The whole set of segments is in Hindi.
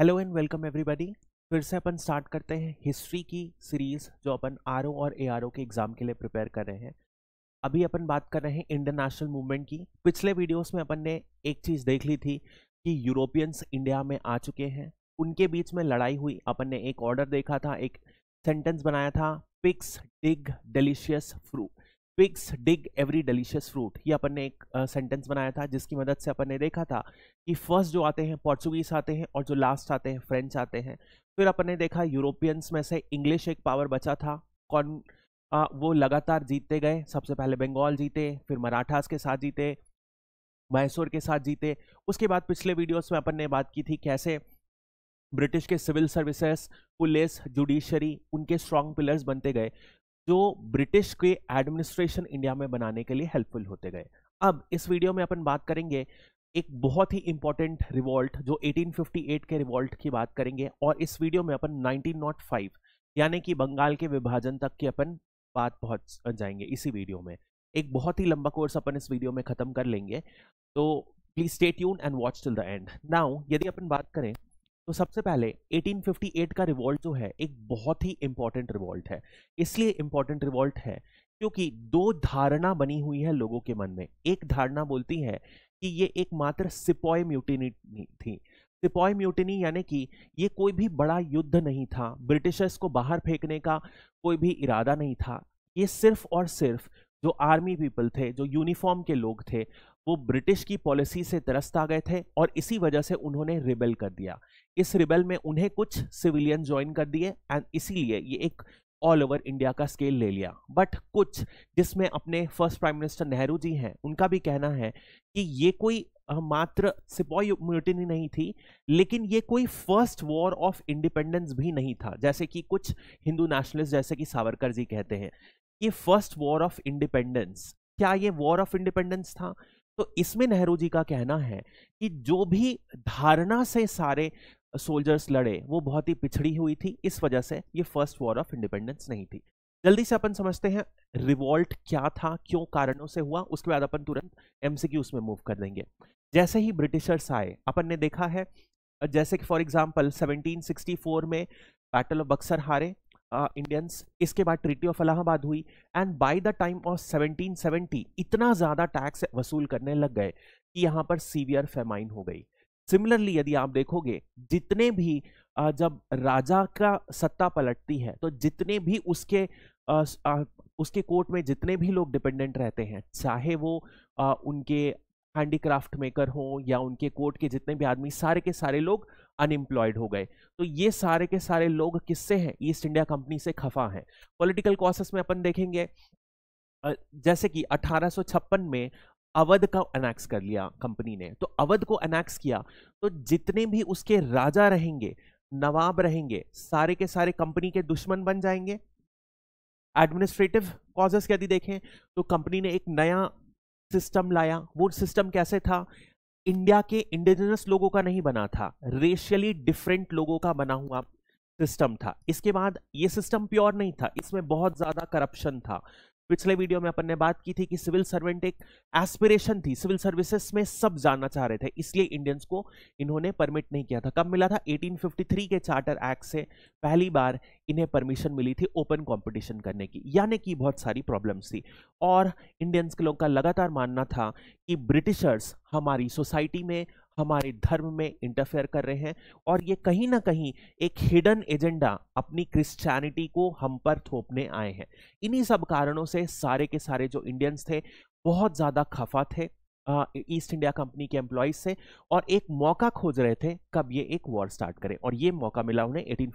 हेलो एंड वेलकम एवरीबॉडी फिर से अपन स्टार्ट करते हैं हिस्ट्री की सीरीज़ जो अपन आर और ए के एग्ज़ाम के लिए प्रिपेयर कर रहे हैं अभी अपन बात कर रहे हैं इंटरनेशनल मूवमेंट की पिछले वीडियोस में अपन ने एक चीज़ देख ली थी कि यूरोपियंस इंडिया में आ चुके हैं उनके बीच में लड़ाई हुई अपन ने एक ऑर्डर देखा था एक सेंटेंस बनाया था picks dig delicious fruit picks dig every delicious fruit ये अपन ने एक सेंटेंस बनाया था जिसकी मदद से अपन ने देखा था कि फर्स्ट जो आते हैं पोर्चुगीज आते हैं और जो लास्ट आते हैं फ्रेंच आते हैं फिर अपन ने देखा यूरोपियंस में से इंग्लिश एक पावर बचा था कौन आ, वो लगातार जीतते गए सबसे पहले बंगाल जीते फिर मराठास के साथ जीते मैसूर के साथ जीते उसके बाद पिछले वीडियोस में अपन ने बात की थी कैसे ब्रिटिश के सिविल सर्विसेज पुलिस जुडिशरी उनके स्ट्रॉन्ग पिलर्स बनते गए जो ब्रिटिश के एडमिनिस्ट्रेशन इंडिया में बनाने के लिए हेल्पफुल होते गए अब इस वीडियो में अपन बात करेंगे एक बहुत ही इंपॉर्टेंट रिवॉल्ट जो 1858 के रिवॉल्ट की बात करेंगे और इस वीडियो में अपन 1905 यानी कि बंगाल के विभाजन तक की अपन बात पहुंच जाएंगे इसी वीडियो में एक बहुत ही लंबा कोर्स अपन इस वीडियो में ख़त्म कर लेंगे तो please stay tune and watch till the end now यदि अपन बात करें तो सबसे पहले 1858 का रिवॉल्ट जो है एक बहुत ही इंपॉर्टेंट रिवॉल्ट है इसलिए इंपॉर्टेंट रिवॉल्ट है क्योंकि दो धारणा बनी हुई है लोगों के मन में एक धारणा बोलती है कि ये एकमात्र सिपॉय म्यूटिनी थी सिपॉय म्यूटिनी यानी कि ये कोई भी बड़ा युद्ध नहीं था ब्रिटिशर्स को बाहर फेंकने का कोई भी इरादा नहीं था ये सिर्फ और सिर्फ जो आर्मी पीपल थे जो यूनिफॉर्म के लोग थे वो ब्रिटिश की पॉलिसी से तरस्त आ गए थे और इसी वजह से उन्होंने रिबेल कर दिया इस रिबेल में उन्हें कुछ सिविलियन ज्वाइन कर दिए एंड इसीलिए ये एक ऑल ओवर इंडिया का स्केल ले लिया बट कुछ जिसमें अपने first prime minister Nehru ji हैं उनका भी कहना है कि ये कोई मात्र सिपॉय म्यूटिनी नहीं थी लेकिन ये कोई फर्स्ट वॉर ऑफ इंडिपेंडेंस भी नहीं था जैसे कि कुछ हिंदू नेशनलिस्ट जैसे कि सावरकर जी कहते हैं ये फर्स्ट वॉर ऑफ इंडिपेंडेंस क्या ये वॉर ऑफ इंडिपेंडेंस था तो इसमें नेहरू जी का कहना है कि जो भी धारणा से सारे सोल्जर्स लड़े वो बहुत ही पिछड़ी हुई थी इस वजह से ये फर्स्ट वॉर ऑफ इंडिपेंडेंस नहीं थी जल्दी से अपन समझते हैं रिवॉल्ट क्या था क्यों कारणों से हुआ उसके बाद अपन तुरंत एमसीक्यूज में मूव कर देंगे जैसे ही ब्रिटिशर्स आए अपन ने देखा है जैसे कि फॉर एग्जाम्पल 1764 में बैटल ऑफ बक्सर हारे इंडियंस इसके बाद ट्रीटी ऑफ अलाहाबाद हुई and by the time of 1770 इतना ज़्यादा टैक्स वसूल करने लग गए कि यहाँ पर सीवियर फेमाइन हो गई सिमिलरली यदि आप देखोगे जितने भी जब राजा का सत्ता पलटती है तो जितने भी उसके उसके कोर्ट में जितने भी लोग डिपेंडेंट रहते हैं चाहे वो उनके हैंडीक्राफ्ट मेकर हों या उनके कोर्ट के जितने भी आदमी सारे के सारे लोग अनएम्प्लॉयड हो गए तो ये सारे के सारे लोग किससे हैं ईस्ट इंडिया कंपनी से खफा हैं पॉलिटिकल कॉसेस में अपन देखेंगे जैसे कि 1856 में अवध का अनैक्स कर लिया कंपनी ने तो अवध को अनैक्स किया तो जितने भी उसके राजा रहेंगे नवाब रहेंगे सारे के सारे कंपनी के दुश्मन बन जाएंगे एडमिनिस्ट्रेटिव कॉजेस यदि देखें तो कंपनी ने एक नया सिस्टम लाया वो सिस्टम कैसे था इंडिया के इंडिजिनस लोगों का नहीं बना था रेशियली डिफरेंट लोगों का बना हुआ सिस्टम था इसके बाद ये सिस्टम प्योर नहीं था इसमें बहुत ज़्यादा करप्शन था पिछले वीडियो में अपन ने बात की थी कि सिविल सर्वेंट एक एस्पिरेशन थी सिविल सर्विसेज में सब जानना चाह रहे थे इसलिए इंडियंस को इन्होंने परमिट नहीं किया था कब मिला था 1853 के चार्टर एक्ट से पहली बार इन्हें परमिशन मिली थी ओपन कंपटीशन करने की यानी कि बहुत सारी प्रॉब्लम्स थी और इंडियंस के लोगों का लगातार मानना था कि ब्रिटिशर्स हमारी सोसाइटी में हमारे धर्म में इंटरफेयर कर रहे हैं और ये कहीं ना कहीं एक हिडन एजेंडा अपनी क्रिश्चियनिटी को हम पर थोपने आए हैं इन्हीं सब कारणों से सारे के सारे जो इंडियंस थे बहुत ज़्यादा खफा थे ईस्ट इंडिया कंपनी के एम्प्लॉयज से और एक मौका खोज रहे थे कब ये एक वॉर स्टार्ट करें और ये मौका मिला उन्हें एटीन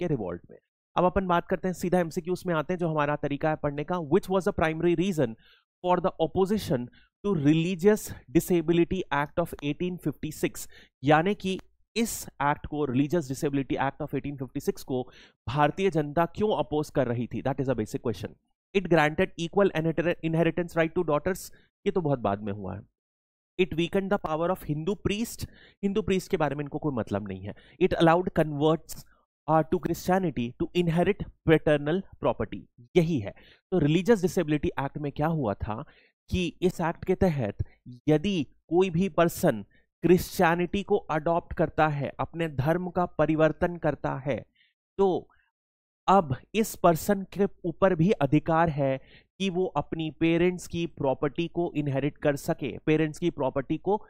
के रिवॉल्ट में अब अपन बात करते हैं सीधा एमसीक्यूज में आते हैं जो हमारा तरीका है पढ़ने का which was the primary reason for the opposition to religious disability act of 1856 यानी कि इस एक्ट को रिलीजियस डिसेबिलिटी एक्ट ऑफ 1856 को भारतीय जनता क्यों अपोज कर रही थी that is a basic question it granted equal inheritance right to daughters ये तो बहुत बाद में हुआ है it weaken the power of Hindu priest Hindu priest के बारे में इनको कोई मतलब नहीं है it allowed converts to Christianity to inherit paternal property यही है तो रिलीजियस डिसेबिलिटी एक्ट में क्या हुआ था कि इस एक्ट के तहत यदि कोई भी पर्सन क्रिश्चियनिटी को अडॉप्ट करता है अपने धर्म का परिवर्तन करता है तो अब इस पर्सन के ऊपर भी अधिकार है कि वो अपनी पेरेंट्स की प्रॉपर्टी को इनहेरिट कर सके पेरेंट्स की प्रॉपर्टी को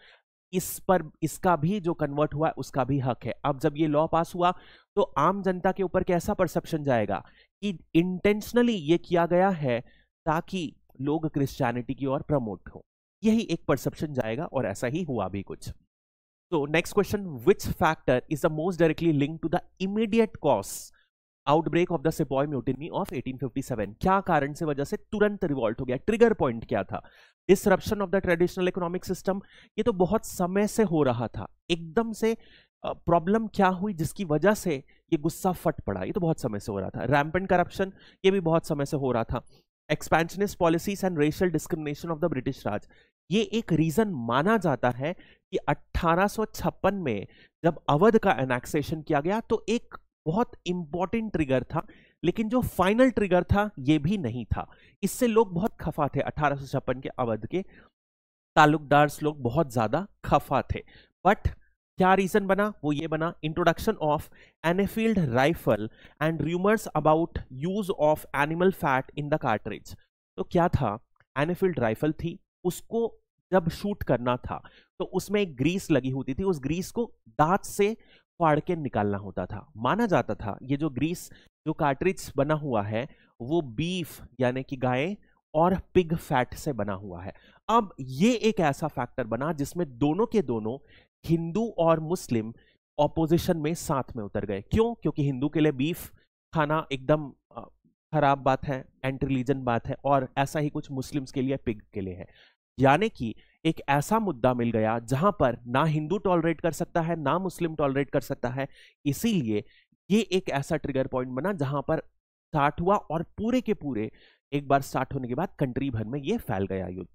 इस पर इसका भी जो कन्वर्ट हुआ है उसका भी हक है अब जब ये लॉ पास हुआ तो आम जनता के ऊपर कैसा परसेप्शन जाएगा कि इंटेंशनली ये किया गया है ताकि लोग क्रिश्चियनिटी की ओर प्रमोट हो यही एक परसेप्शन जाएगा और ऐसा ही हुआ भी कुछ तो next question which factor is the most directly link to the immediate cause outbreak of the sepoy mutiny of 1857 क्या कारण से वजह से तुरंत रिवॉल्ट हो गया ट्रिगर पॉइंट क्या था disruption of the traditional economic system ये तो बहुत समय से हो रहा था एकदम से प्रॉब्लम क्या हुई जिसकी वजह से ये गुस्सा फट पड़ा ये तो बहुत समय से हो रहा था रैम्पेंट करप्शन ये भी बहुत समय से हो रहा था expansionist policies and racial discrimination of the British Raj ये एक रीज़न माना जाता है कि 1856 में जब अवध का एनेक्सेशन किया गया तो एक बहुत इंपॉर्टेंट ट्रिगर था लेकिन जो फाइनल ट्रिगर था ये भी नहीं था इससे लोग बहुत खफा थे अठारह के अवध के ताल्लुकदार्स लोग बहुत ज़्यादा खफा थे बट क्या रीजन बना वो ये बना introduction of Enfield rifle and rumours about use of animal fat in the cartridge तो क्या था एनफील्ड राइफल थी उसको जब शूट करना था तो उसमें एक ग्रीस लगी होती थी उस ग्रीस को दांत से फाड़ के निकालना होता था माना जाता था ये जो ग्रीस जो कार्टरेज बना हुआ है वो बीफ यानी कि गाय और पिग फैट से बना हुआ है अब ये एक ऐसा फैक्टर बना जिसमें दोनों के दोनों हिंदू और मुस्लिम ऑपोजिशन में साथ में उतर गए क्यों क्योंकि हिंदू के लिए बीफ खाना एकदम खराब बात है एंटी रिलीजन बात है और ऐसा ही कुछ मुस्लिम्स के लिए पिग के लिए है यानी कि एक ऐसा मुद्दा मिल गया जहां पर ना हिंदू टॉलरेट कर सकता है ना मुस्लिम टॉलरेट कर सकता है इसीलिए ये एक ऐसा ट्रिगर पॉइंट बना जहां पर स्टार्ट हुआ और पूरे के पूरे एक बार स्टार्ट होने के बाद कंट्री भर में ये फैल गया युद्ध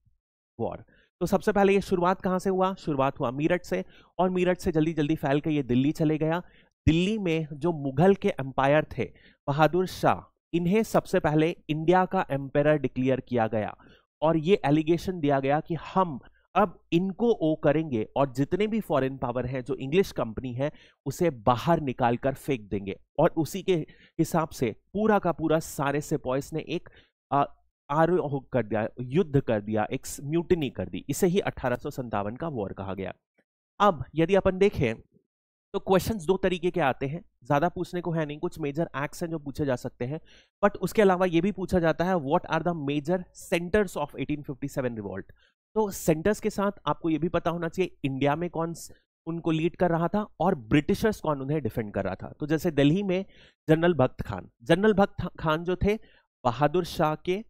वॉर तो सबसे पहले ये शुरुआत कहाँ से हुआ शुरुआत हुआ मीरठ से और मीरठ से जल्दी जल्दी फैल के ये दिल्ली चले गया दिल्ली में जो मुगल के एम्पायर थे बहादुर शाह इन्हें सबसे पहले इंडिया का एम्पायर डिक्लेयर किया गया और ये एलिगेशन दिया गया कि हम अब इनको ओ करेंगे और जितने भी फॉरेन पावर हैं जो इंग्लिश कंपनी है उसे बाहर निकाल कर फेंक देंगे और उसी के हिसाब से पूरा का पूरा सारे पॉइस ने एक आरोह कर दिया युद्ध कर दिया एक म्यूटनी कर दी इसे ही अठारह का वॉर कहा गया अब यदि अपन देखें तो क्वेश्चंस दो तरीके के आते हैं ज़्यादा पूछने को है नहीं कुछ मेजर एक्ट्स हैं जो पूछे जा सकते हैं बट उसके अलावा ये भी पूछा जाता है what are the major centres of 1857 revolt तो सेंटर्स के साथ आपको ये भी पता होना चाहिए इंडिया में कौन उनको लीड कर रहा था और ब्रिटिशर्स कौन उन्हें डिफेंड कर रहा था तो जैसे दिल्ली में जनरल भक्त खान जनरल भक्त खान जो थे बहादुर शाह के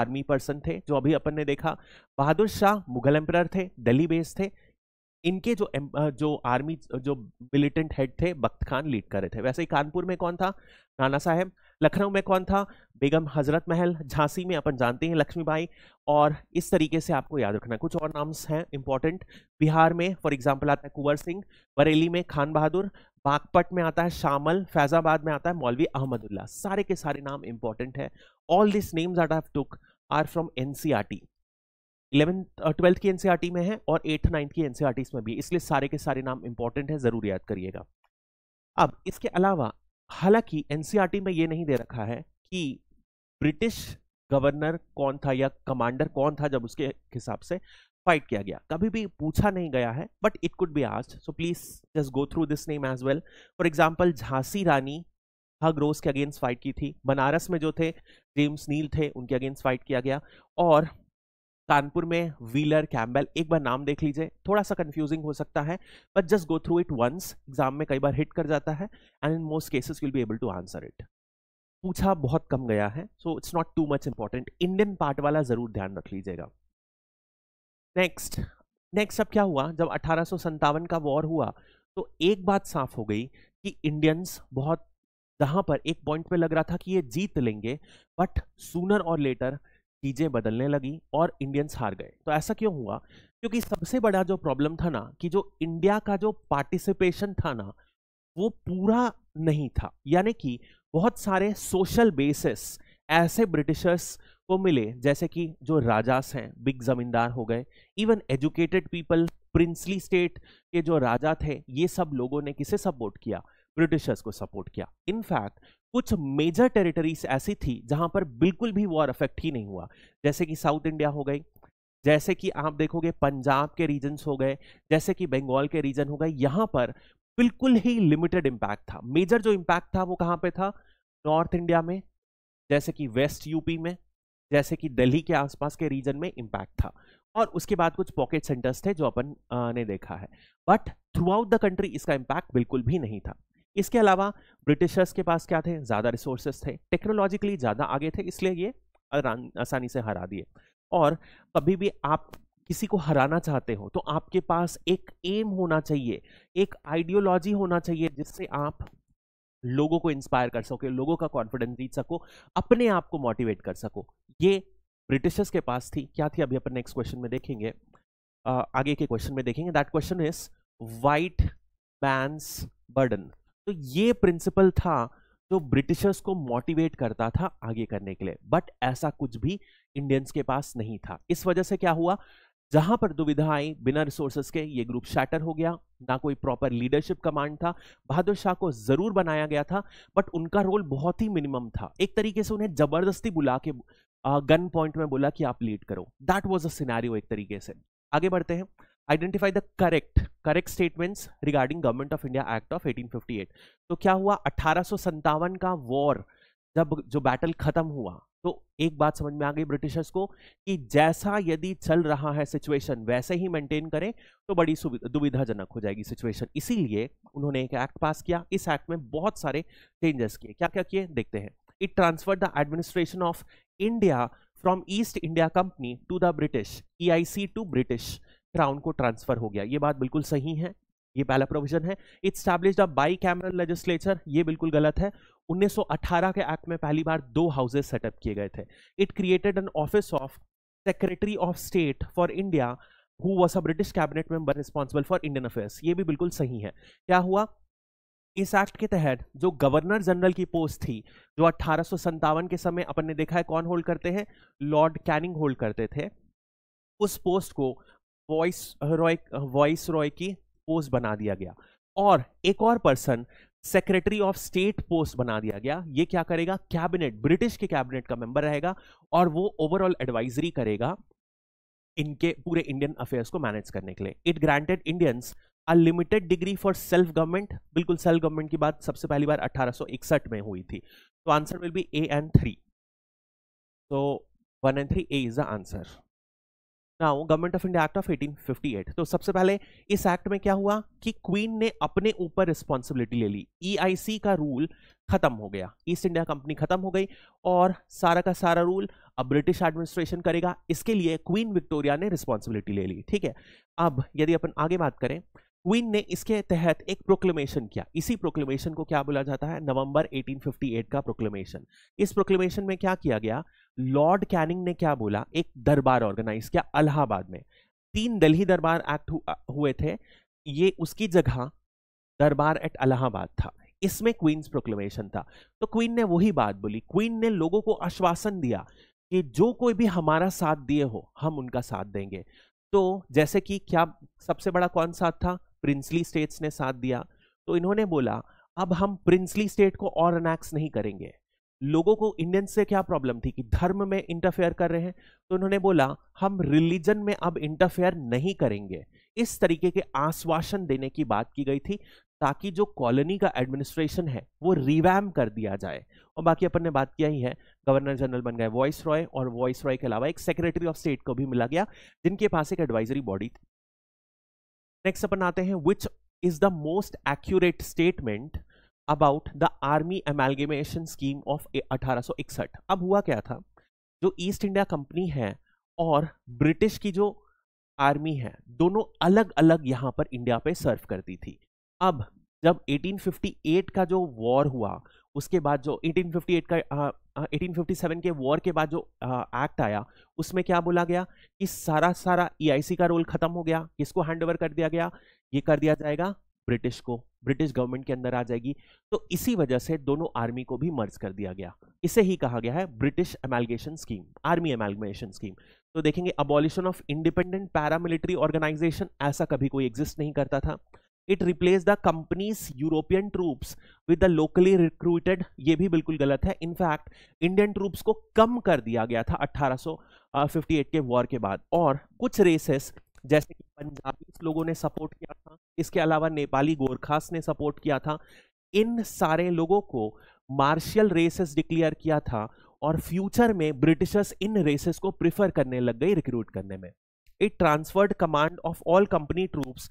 आर्मी पर्सन थे जो अभी अपन ने देखा बहादुर शाह मुगल एम्पर थे दिल्ली बेस थे इनके जो जो आर्मी जो मिलिटेंट हेड थे बख्त खान लीड कर रहे थे वैसे ही कानपुर में कौन था नाना साहेब लखनऊ में कौन था बेगम हजरत महल झांसी में अपन जानते हैं लक्ष्मीबाई और इस तरीके से आपको याद रखना कुछ और नाम्स हैं इंपॉर्टेंट बिहार में फॉर एग्जांपल आता है कुंवर सिंह बरेली में खान बहादुर बागपट में आता है शामल फैजाबाद में आता है मौलवी अहमदुल्ला सारे के सारे नाम इंपॉर्टेंट है all this names that I took are from NCERT eleventh twelfth की एनसीईआरटी e में है और एट्थ नाइन्थ की एनसीईआरटी e में भी इसलिए सारे के सारे नाम इंपॉर्टेंट है ज़रूर याद करिएगा अब इसके अलावा हालांकि एनसीईआरटी e में ये नहीं दे रखा है कि ब्रिटिश गवर्नर कौन था या कमांडर कौन था जब उसके हिसाब से फाइट किया गया कभी भी पूछा नहीं गया है but it could be asked so please just go through this name as well for example Jhansi Rani rose के अगेंस्ट फाइट की थी बनारस में जो थे जेम्स नील थे उनके अगेंस्ट फाइट किया गया और कानपुर में व्हीलर कैम्बेल एक बार नाम देख लीजिए थोड़ा सा कंफ्यूजिंग हो सकता है but just go through it once exam में कई बार हिट कर जाता है and in most cases will be able to answer it पूछा बहुत कम गया है so it's not too much important Indian part वाला जरूर ध्यान रख लीजिएगा नेक्स्ट नेक्स्ट अब क्या हुआ जब अठारह का वॉर हुआ तो एक बात साफ हो गई कि इंडियंस बहुत जहां पर एक पॉइंट पे लग रहा था कि ये जीत लेंगे बट सूनर और लेटर चीज़ें बदलने लगी और इंडियंस हार गए तो ऐसा क्यों हुआ क्योंकि सबसे बड़ा जो प्रॉब्लम था ना कि जो इंडिया का जो पार्टिसिपेशन था ना वो पूरा नहीं था यानी कि बहुत सारे सोशल बेसिस ऐसे ब्रिटिशर्स को मिले जैसे कि जो राजास हैं बिग जमींदार हो गए even educated people princely state के जो राजा थे ये सब लोगों ने किसे सपोर्ट किया ब्रिटिशर्स को सपोर्ट किया इनफैक्ट कुछ मेजर टेरिटरीज ऐसी थी जहां पर बिल्कुल भी वॉर अफेक्ट ही नहीं हुआ जैसे कि साउथ इंडिया हो गई जैसे कि आप देखोगे पंजाब के रीजन्स हो गए जैसे कि बंगाल के रीजन हो गए यहाँ पर बिल्कुल ही लिमिटेड इम्पैक्ट था मेजर जो इम्पैक्ट था वो कहाँ पे था नॉर्थ इंडिया में जैसे कि वेस्ट यूपी में जैसे कि दिल्ली के आसपास के रीजन में इम्पैक्ट था और उसके बाद कुछ पॉकेट सेंटर्स थे जो अपन ने देखा है but throughout the country इसका इम्पैक्ट बिल्कुल भी नहीं था इसके अलावा ब्रिटिशर्स के पास क्या थे ज़्यादा रिसोर्सेस थे टेक्नोलॉजिकली ज़्यादा आगे थे इसलिए ये आसानी से हरा दिए और कभी भी आप किसी को हराना चाहते हो तो आपके पास एक एम होना चाहिए एक आइडियोलॉजी होना चाहिए जिससे आप लोगों को इंस्पायर कर सको लोगों का कॉन्फिडेंस जीत सको अपने आप को मोटिवेट कर सको ये ब्रिटिशर्स के पास थी क्या थी अभी अपन नेक्स्ट क्वेश्चन में देखेंगे uh, आगे के क्वेश्चन में देखेंगे that question is white man's burden तो ये प्रिंसिपल था जो ब्रिटिशर्स को मोटिवेट करता था आगे करने के लिए बट ऐसा कुछ भी इंडियंस के पास नहीं था इस वजह से क्या हुआ जहां पर दुविधा आई बिना रिसोर्सेस के ये ग्रुप शैटर हो गया ना कोई प्रॉपर लीडरशिप कमांड था बहादुर शाह को जरूर बनाया गया था बट उनका रोल बहुत ही मिनिमम था एक तरीके से उन्हें जबरदस्ती बुला के गन पॉइंट में बोला कि आप लीड करो दैट वॉज अ सिनारियो एक तरीके से आगे बढ़ते हैं identify the correct correct statements regarding Government of India Act of 1858 तो क्या हुआ अठारह का वॉर जब जो बैटल खत्म हुआ तो एक बात समझ में आ गई ब्रिटिशर्स को कि जैसा यदि चल रहा है सिचुएशन वैसे ही मेंटेन करें तो बड़ी दुविधाजनक हो जाएगी सिचुएशन इसीलिए उन्होंने एक एक्ट पास किया इस एक्ट में बहुत सारे चेंजेस किए क्या क्या किए देखते हैं it transfer the administration of India from East India Company to the British uh to British Crown को ट्रांसफर हो गया ये बात बिल्कुल सही है ये पहला प्रोविजन है it establish the bicameral legislature ये बिल्कुल गलत है 1918 के एक्ट में पहली बार दो हाउसेस सेटअप किए गए थे it created an office of secretary of state for India who was a British cabinet member responsible for Indian affairs ये भी बिल्कुल सही है क्या हुआ इस एक्ट के तहत जो गवर्नर जनरल की पोस्ट थी जो अट्ठारह के समय अपन ने देखा है कौन होल्ड करते हैं लॉर्ड कैनिंग होल्ड करते थे उस पोस्ट को वॉइस रॉय वॉइस रॉय की पोस्ट बना दिया गया और एक और person secretary of state post बना दिया गया ये क्या करेगा कैबिनेट ब्रिटिश के कैबिनेट का मेंबर रहेगा और वो ओवरऑल एडवाइजरी करेगा इनके पूरे इंडियन अफेयर्स को मैनेज करने के लिए it granted Indians a limited degree for self government बिल्कुल सेल्फ गवर्नमेंट की बात सबसे पहली बार 1861 में हुई थी तो answer will be A and three तो one and three A is the answer now Government of India Act of 1858 तो सबसे पहले इस एक्ट में क्या हुआ कि क्वीन ने अपने ऊपर रिस्पॉन्सिबिलिटी ले ली ईआईसी e का रूल खत्म हो गया ईस्ट इंडिया कंपनी खत्म हो गई और सारा का सारा रूल अब ब्रिटिश एडमिनिस्ट्रेशन करेगा इसके लिए क्वीन विक्टोरिया ने रिस्पॉन्सिबिलिटी ले ली ठीक है अब यदि अपन आगे बात करें क्वीन ने इसके तहत एक प्रोक्लेमेशन किया इसी प्रोक्लेमेशन को क्या बोला जाता है नवंबर 1858 का प्रोक्लेमेशन इस प्रोक्लेमेशन में क्या किया गया लॉर्ड कैनिंग ने क्या बोला एक दरबार ऑर्गेनाइज किया अलाहाबाद में तीन दिल्ली दरबार एक्ट हुए थे ये उसकी जगह दरबार एट अलाहाबाद था इसमें क्वींस प्रोक्लेमेशन था तो क्वीन ने वही बात बोली क्वीन ने लोगों को आश्वासन दिया कि जो कोई भी हमारा साथ दिए हो हम उनका साथ देंगे तो जैसे कि क्या सबसे बड़ा कौन साथ था प्रिंसली स्टेट्स ने साथ दिया तो इन्होंने बोला अब हम प्रिंसली स्टेट को और अनैक्स नहीं करेंगे लोगों को इंडियन से क्या प्रॉब्लम थी कि धर्म में इंटरफेयर कर रहे हैं तो उन्होंने बोला हम रिलीजन में अब इंटरफेयर नहीं करेंगे इस तरीके के आश्वासन देने की बात की गई थी ताकि जो कॉलोनी का एडमिनिस्ट्रेशन है वो रिवैम कर दिया जाए और बाकी अपन ने बात किया ही है गवर्नर जनरल बन गए वॉइस रॉय और वॉइस रॉय के अलावा एक सेक्रेटरी ऑफ स्टेट को भी मिला गया जिनके पास एक एडवाइजरी बॉडी थी नेक्स्ट अपन आते हैं which is the most accurate statement about the army amalgamation scheme of अठारह अब हुआ क्या था जो ईस्ट इंडिया कंपनी है और ब्रिटिश की जो आर्मी है दोनों अलग अलग यहां पर इंडिया पे सर्व करती थी अब जब 1858 का जो वॉर हुआ उसके बाद जो 1858 का आ, 1857 के वॉर के बाद जो एक्ट आया उसमें क्या बोला गया कि सारा सारा ईआईसी का रोल खत्म हो गया किसको हैंडओवर कर दिया गया ये कर दिया जाएगा ब्रिटिश को ब्रिटिश गवर्नमेंट के अंदर आ जाएगी तो इसी वजह से दोनों आर्मी को भी मर्ज कर दिया गया इसे ही कहा गया है British amalgamation scheme army amalgamation scheme तो देखेंगे abolition of independent paramilitary organisation ऐसा कभी कोई एग्जिस्ट नहीं करता था it replace the company's European troops with the locally recruited ये भी बिल्कुल गलत है इनफैक्ट इंडियन ट्रूप्स को कम कर दिया गया था 1858 के वॉर के बाद और कुछ रेसेस जैसे कि पंजाबी लोगों ने सपोर्ट किया था इसके अलावा नेपाली गोरखास ने सपोर्ट किया था इन सारे लोगों को मार्शल रेसेस डिक्लेयर किया था और फ्यूचर में ब्रिटिशर्स इन रेसेस को प्रिफर करने लग गई रिक्रूट करने में it transferred command of all company troops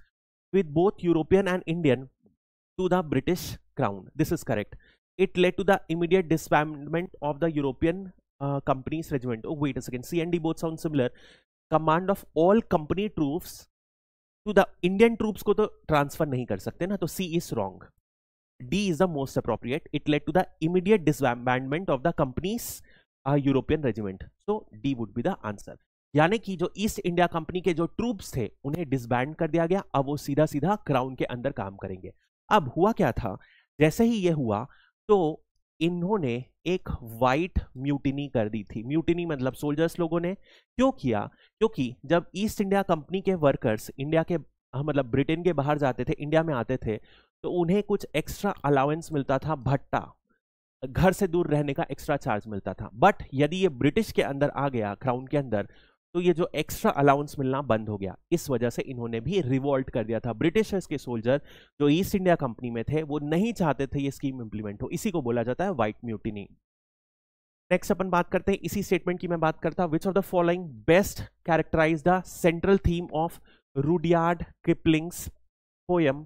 with both European and Indian to the British crown. This is correct. It led to the immediate disbandment of the European uh, company's regiment. Oh, wait a second. C and D both sound similar. Command of all company troops to the Indian troops ko to transfer nahi kar sakte na तो C is wrong. D is the most appropriate. It led to the immediate disbandment of the company's uh, European regiment. So D would be the answer. यानी कि जो ईस्ट इंडिया कंपनी के जो ट्रूप्स थे उन्हें डिसबैंड कर दिया गया अब वो सीधा सीधा क्राउन के अंदर काम करेंगे अब हुआ क्या था जैसे ही ये हुआ तो इन्होंने एक वाइट म्यूटिनी कर दी थी म्यूटिनी मतलब सोल्जर्स लोगों ने क्यों किया क्योंकि जब ईस्ट इंडिया कंपनी के वर्कर्स इंडिया के हाँ, मतलब ब्रिटेन के बाहर जाते थे इंडिया में आते थे तो उन्हें कुछ एक्स्ट्रा अलाउंस मिलता था भट्टा घर से दूर रहने का एक्स्ट्रा चार्ज मिलता था बट यदि ये ब्रिटिश के अंदर आ गया क्राउन के अंदर तो ये जो एक्स्ट्रा अलाउंस मिलना बंद हो गया इस वजह से इन्होंने भी रिवोल्ट कर दिया था ब्रिटिशर्स के सोल्जर जो ईस्ट इंडिया कंपनी में थे वो नहीं चाहते थे ये स्कीम इंप्लीमेंट हो इसी को बोला जाता है व्हाइट म्यूटिनी नेक्स्ट अपन बात करते हैं इसी स्टेटमेंट की मैं बात करता which of the following best characterize the central theme of Rudyard Kipling's poem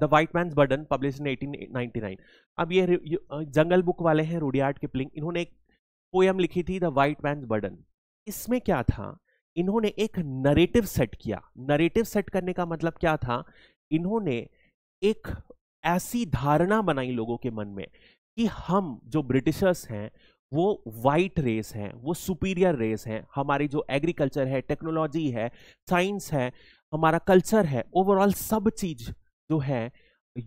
the white man's burden publish in eighteen अब ये जंगल बुक वाले हैं रूडियार्ड किपलिंग इन्होंने एक पोयम लिखी थी द वाइट मैंस बर्डन इसमें क्या था इन्होंने एक नरेटिव सेट किया नरेटिव सेट करने का मतलब क्या था इन्होंने एक ऐसी धारणा बनाई लोगों के मन में कि हम जो ब्रिटिशर्स हैं वो वाइट रेस हैं वो सुपीरियर रेस हैं हमारी जो एग्रीकल्चर है टेक्नोलॉजी है साइंस है हमारा कल्चर है ओवरऑल सब चीज़ जो है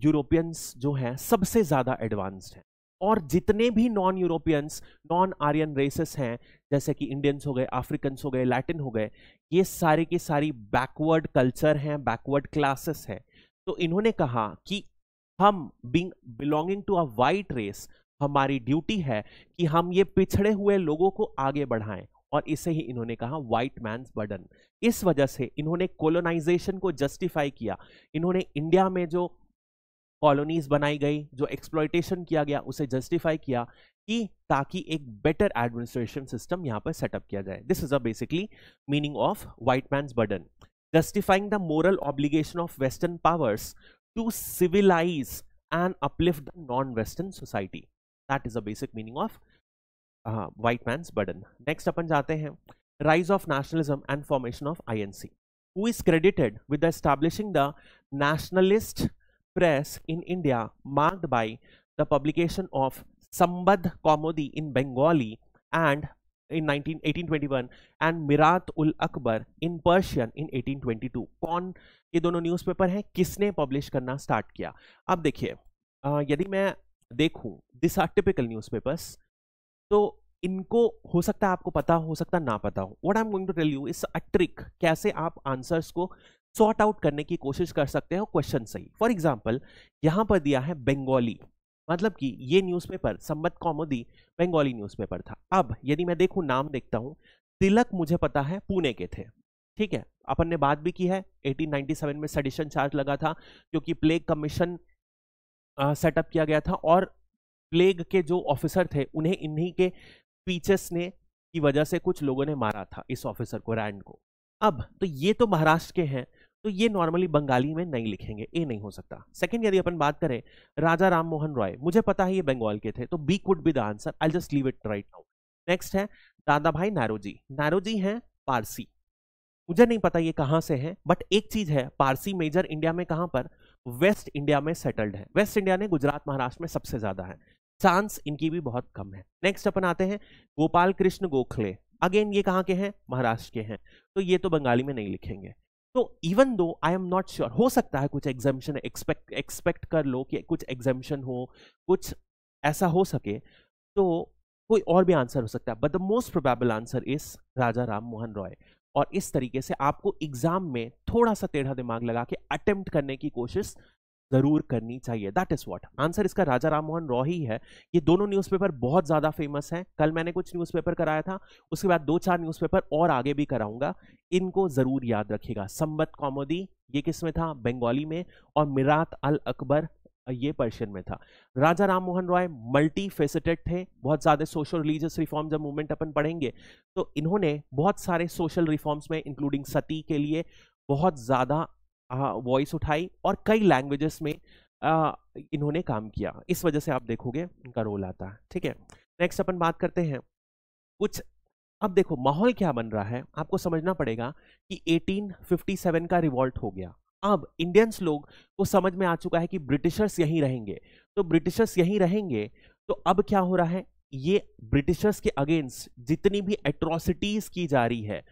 यूरोपियंस जो हैं सबसे ज़्यादा एडवांस्ड हैं और जितने भी non Europeans non Aryan races हैं जैसे कि इंडियंस हो गए अफ्रीकन्स हो गए लैटिन हो गए ये सारे के सारी बैकवर्ड कल्चर हैं बैकवर्ड क्लासेस हैं तो इन्होंने कहा कि हम being belonging to a white race हमारी ड्यूटी है कि हम ये पिछड़े हुए लोगों को आगे बढ़ाएं और इसे ही इन्होंने कहा वाइट मैंस बर्डन इस वजह से इन्होंने कोलोनाइजेशन को जस्टिफाई किया इन्होंने इंडिया में जो कॉलोनीज बनाई गई जो एक्सप्लॉयटेशन किया गया उसे जस्टिफाई किया कि ताकि एक बेटर एडमिनिस्ट्रेशन सिस्टम यहाँ पर सेटअप किया जाए this is a basically meaning of white man burden justifying the moral obligation of western powers to civilise and uplift the non western society that is a basic meaning of white man burden next अपन जाते हैं rise of nationalism and formation of I N C who is credited with establishing the nationalist press in India marked by the publication of Sambad Komodi in Bengali and in 19, 1821 and Mirat ul Akbar in Persian in 1822 कौन ये दोनों न्यूज़पेपर हैं किसने पब्लिश करना स्टार्ट किया अब देखिए यदि मैं देखूं दिस आर टिपिकल न्यूज़पेपर्स तो इनको हो सकता है आपको पता हो सकता ना पता हो what I am going to tell you is a trick कैसे आप आंसर्स को सॉर्ट आउट करने की कोशिश कर सकते हो क्वेश्चन सही फॉर एग्जाम्पल यहाँ पर दिया है बंगाली मतलब कि ये न्यूज़पेपर संबत कौमुदी बंगाली न्यूज़पेपर था अब यदि मैं देखूँ नाम देखता हूँ तिलक मुझे पता है पुणे के थे ठीक है अपन ने बात भी की है 1897 में सडिशन चार्ज लगा था जो कि प्लेग कमीशन सेटअप किया गया था और प्लेग के जो ऑफिसर थे उन्हें इन्हीं के पीचेस ने की वजह से कुछ लोगों ने मारा था इस ऑफिसर को रैंड को अब तो ये तो महाराष्ट्र के हैं तो ये नॉर्मली बंगाली में नहीं लिखेंगे ए नहीं हो सकता सेकंड यदि अपन बात करें राजा राम मोहन रॉय मुझे पता है ये बंगाल के थे तो B could be the answer I just leave it right now next है दादा भाई नारोजी नारोजी हैं पारसी मुझे नहीं पता ये कहाँ से है बट एक चीज है पारसी मेजर इंडिया में कहाँ पर वेस्ट इंडिया में सेटल्ड है वेस्ट इंडिया ने गुजरात महाराष्ट्र में सबसे ज्यादा है चांस इनकी भी बहुत कम है नेक्स्ट अपन आते हैं गोपाल कृष्ण गोखले अगेन ये कहाँ के हैं महाराष्ट्र के हैं तो ये तो बंगाली में नहीं लिखेंगे तो even though I am not sure हो सकता है कुछ एग्जामेशन एक्सपेक्ट एक्सपेक्ट कर लो कि कुछ एग्जामेशन हो कुछ ऐसा हो सके तो कोई और भी आंसर हो सकता है but the most probable answer is Raja Ram Mohan Roy और इस तरीके से आपको एग्जाम में थोड़ा सा टेढ़ा दिमाग लगा के अटेम्प्ट करने की कोशिश ज़रूर करनी चाहिए दैट इज़ वॉट आंसर इसका राजा राम मोहन रॉ ही है ये दोनों न्यूज़पेपर बहुत ज़्यादा फेमस हैं कल मैंने कुछ न्यूज़पेपर कराया था उसके बाद दो चार न्यूज़पेपर और आगे भी कराऊंगा इनको ज़रूर याद रखिएगा संबत कॉमोदी ये किस में था बंगाली में और मिरात अल अकबर ये पर्शियन में था राजा राम मोहन रॉय मल्टी फेसिटेड थे बहुत ज़्यादा सोशल रिलीजियस रिफॉर्म जब मूवमेंट अपन पढ़ेंगे तो इन्होंने बहुत सारे सोशल रिफॉर्म्स में इंक्लूडिंग सती के लिए बहुत ज़्यादा वॉइस हाँ, उठाई और कई लैंग्वेजेस में आ, इन्होंने काम किया इस वजह से आप देखोगे उनका रोल आता है ठीक है नेक्स्ट अपन बात करते हैं कुछ अब देखो माहौल क्या बन रहा है आपको समझना पड़ेगा कि 1857 का रिवॉल्ट हो गया अब इंडियंस लोग को समझ में आ चुका है कि ब्रिटिशर्स यहीं रहेंगे तो ब्रिटिशर्स यहीं रहेंगे तो अब क्या हो रहा है ये ब्रिटिशर्स के अगेंस्ट जितनी भी एट्रोसिटीज की जा रही है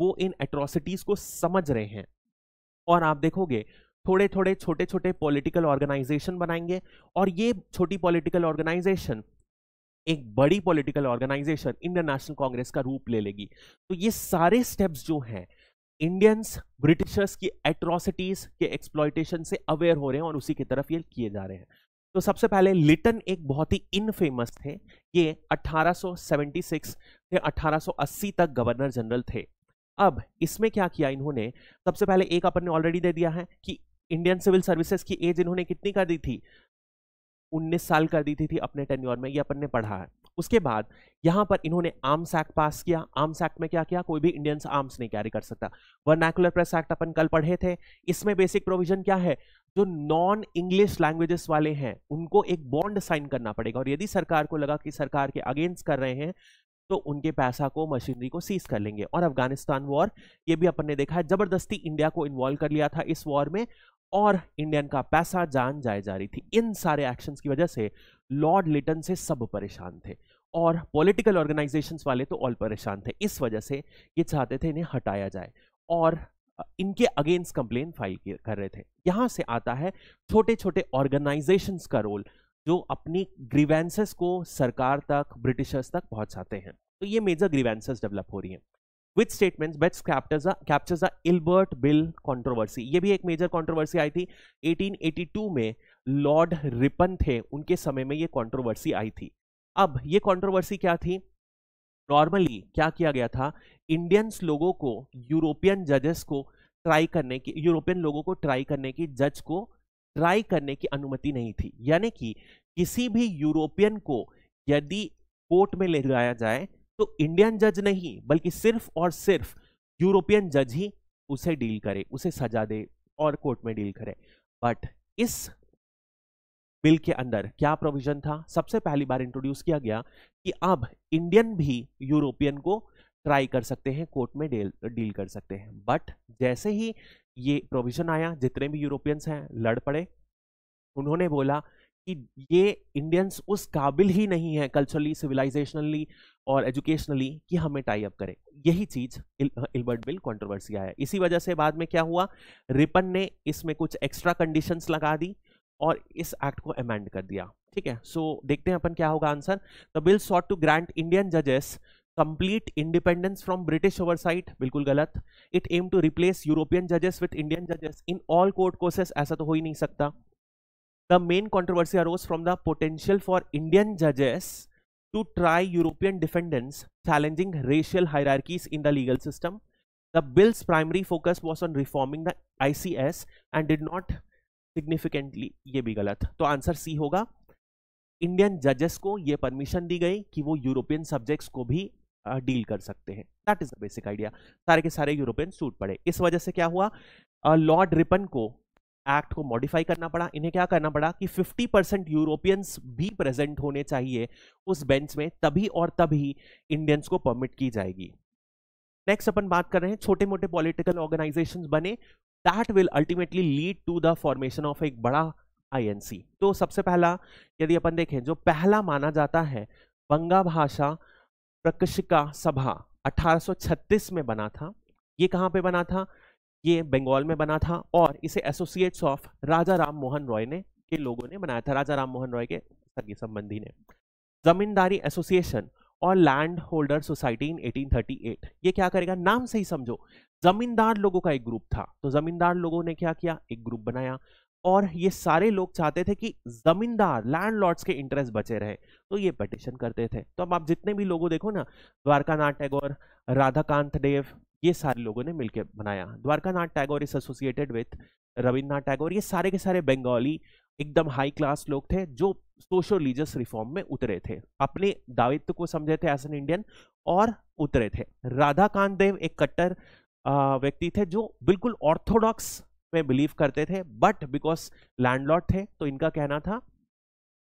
वो इन एट्रोसिटीज को समझ रहे हैं और आप देखोगे थोड़े थोड़े छोटे छोटे पॉलिटिकल ऑर्गेनाइजेशन बनाएंगे और ये छोटी पॉलिटिकल ऑर्गेनाइजेशन एक बड़ी political organisation Indian National Congress का रूप ले लेगी तो ये सारे स्टेप्स जो हैं इंडियंस ब्रिटिशर्स की एट्रोसिटीज के एक्सप्लॉयटेशन से अवेयर हो रहे हैं और उसी की तरफ ये किए जा रहे हैं तो सबसे पहले लिटन एक बहुत ही इनफेमस थे ये 1876 से 1880 तक गवर्नर जनरल थे अब इसमें क्या किया इन्होंने सबसे पहले एक अपन ने ऑलरेडी दे दिया है कि इंडियन सिविल सर्विसेज की एज इन्होंने कितनी कर दी थी 19 साल कर दी थी, थी अपने टेन्योर में ये अपन ने पढ़ा है उसके बाद यहाँ पर इन्होंने आर्म्स एक्ट पास किया आर्म्स एक्ट में क्या किया कोई भी इंडियंस आर्म्स नहीं कैरी कर सकता वर्नैकुलर प्रेस एक्ट अपन कल पढ़े थे इसमें बेसिक प्रोविजन क्या है जो नॉन इंग्लिश लैंग्वेजेस वाले हैं उनको एक बॉन्ड साइन करना पड़ेगा और यदि सरकार को लगा कि सरकार के अगेंस्ट कर रहे हैं तो उनके पैसा को मशीनरी को सीज कर लेंगे और अफगानिस्तान वॉर ये भी अपन ने देखा है जबरदस्ती इंडिया को इन्वॉल्व कर लिया था इस वॉर में और इंडियन का पैसा जान जाए जा रही थी इन सारे एक्शन की वजह से लॉर्ड लिटन से सब परेशान थे और पॉलिटिकल ऑर्गेनाइजेशंस वाले तो ऑल परेशान थे इस वजह से ये चाहते थे इन्हें हटाया जाए और इनके अगेंस्ट कंप्लेन फाइल कर रहे थे यहाँ से आता है छोटे छोटे ऑर्गेनाइजेशंस का रोल जो अपनी ग्रीवेंसेस को सरकार तक ब्रिटिशर्स तक पहुंचाते हैं तो ये मेजर ग्रीवेंसेस डेवलप हो रही हैं विथ स्टेटमेंट बेट्स captures the Ilbert bill controversy ये भी एक मेजर कॉन्ट्रोवर्सी आई थी 1882 में लॉर्ड रिपन थे उनके समय में ये कॉन्ट्रोवर्सी आई थी अब ये कॉन्ट्रोवर्सी क्या थी नॉर्मली क्या किया गया था इंडियंस लोगों को यूरोपियन जजेस को ट्राई करने की यूरोपियन लोगों को ट्राई करने की जज को ट्राई करने की अनुमति नहीं थी यानी कि किसी भी यूरोपियन को यदि कोर्ट में ले जाया जाए तो इंडियन जज नहीं बल्कि सिर्फ और सिर्फ यूरोपियन जज ही उसे डील करे उसे सजा दे और कोर्ट में डील करे बट इस बिल के अंदर क्या प्रोविजन था सबसे पहली बार इंट्रोड्यूस किया गया कि अब इंडियन भी यूरोपियन को ट्राई कर सकते हैं कोर्ट में डील डील कर सकते हैं बट जैसे ही ये प्रोविज़न आया जितने भी यूरोपियंस हैं लड़ पड़े उन्होंने बोला कि ये इंडियंस उस काबिल ही नहीं है कल्चरली सिविलाइजेशनली और एजुकेशनली कि हमें टाई अप करें यही चीज इल्बर्ट बिल कंट्रोवर्सी आया इसी वजह से बाद में क्या हुआ रिपन ने इसमें कुछ एक्स्ट्रा कंडीशंस लगा दी और इस एक्ट को अमेंड कर दिया ठीक है सो so, देखते हैं अपन क्या होगा answer the bill sought to grant Indian जजेस complete independence from British oversight बिल्कुल गलत it M to replace European जजेस विथ इंडियन जजेस इन ऑल कोर्ट कोर्सेस ऐसा तो हो ही नहीं सकता the main controversy arose from the potential for Indian जजेस to try European defendants challenging racial hierarchies in the legal system the bill's primary focus was on reforming the ICS and did not significantly ये भी गलत तो आंसर सी होगा इंडियन जजेस को ये परमिशन दी गई कि वो यूरोपियन सब्जेक्ट्स को भी डील कर सकते हैं that is the basic idea सारे के सारे यूरोपियन सूट पड़े इस वजह से क्या हुआ लॉर्ड रिपन को एक्ट को मॉडिफाई करना पड़ा इन्हें क्या करना पड़ा कि 50 परसेंट यूरोपियंस भी प्रेजेंट होने चाहिए उस बेंच में तभी और तभी इंडियंस को परमिट की जाएगी नेक्स्ट अपन बात कर रहे हैं छोटे मोटे पॉलिटिकल ऑर्गेनाइजेशन बने that will ultimately lead to the formation of एक बड़ा आईएनसी तो सबसे पहला यदि अपन देखें जो पहला माना जाता है बंगा भाषा प्रकशिका सभा 1836 में बना था ये कहाँ पे बना था ये बंगाल में बना था और इसे एसोसिएट्स ऑफ राजा राम मोहन रॉय ने के लोगों ने बनाया था राजा राम मोहन रॉय के सगे संबंधी ने जमींदारी एसोसिएशन और लैंड होल्डर सोसाइटी इन 1838 ये क्या करेगा नाम से ही समझो जमींदार लोगों का एक ग्रुप था तो जमींदार लोगों ने क्या किया एक ग्रुप बनाया और ये सारे लोग चाहते थे कि जमींदार लैंडलॉर्ड्स के इंटरेस्ट बचे रहे तो ये पटिशन करते थे तो अब आप जितने भी लोगों देखो ना द्वारकानाथ टैगोर राधाकांत देव ये सारे लोगों ने मिलकर बनाया Dwarkanath Tagore is associated with Rabindranath Tagore ये सारे के सारे बंगाली एकदम हाई क्लास लोग थे जो सोशो रिलीजियस रिफॉर्म में उतरे थे अपने दायित्व को समझे थे एज एन इंडियन और उतरे थे राधाकांत देव एक कट्टर व्यक्ति थे जो बिल्कुल ऑर्थोडॉक्स में बिलीव करते थे बट बिकॉज लैंडलॉर्ड थे तो इनका कहना था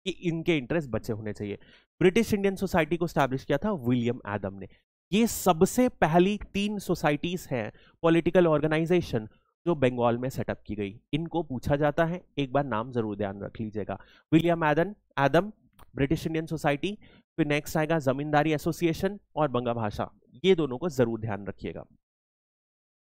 कि इनके इंटरेस्ट बचे होने चाहिए ब्रिटिश इंडियन सोसाइटी को स्टैब्लिश किया था विलियम एडम ने ये सबसे पहली तीन सोसाइटीज हैं पॉलिटिकल ऑर्गेनाइजेशन जो बंगाल में सेटअप की गई इनको पूछा जाता है एक बार नाम जरूर ध्यान रख लीजिएगा विलियम एदन एडम ब्रिटिश इंडियन सोसाइटी फिर नेक्स्ट आएगा जमींदारी एसोसिएशन और बंगा भाषा ये दोनों को जरूर ध्यान रखिएगा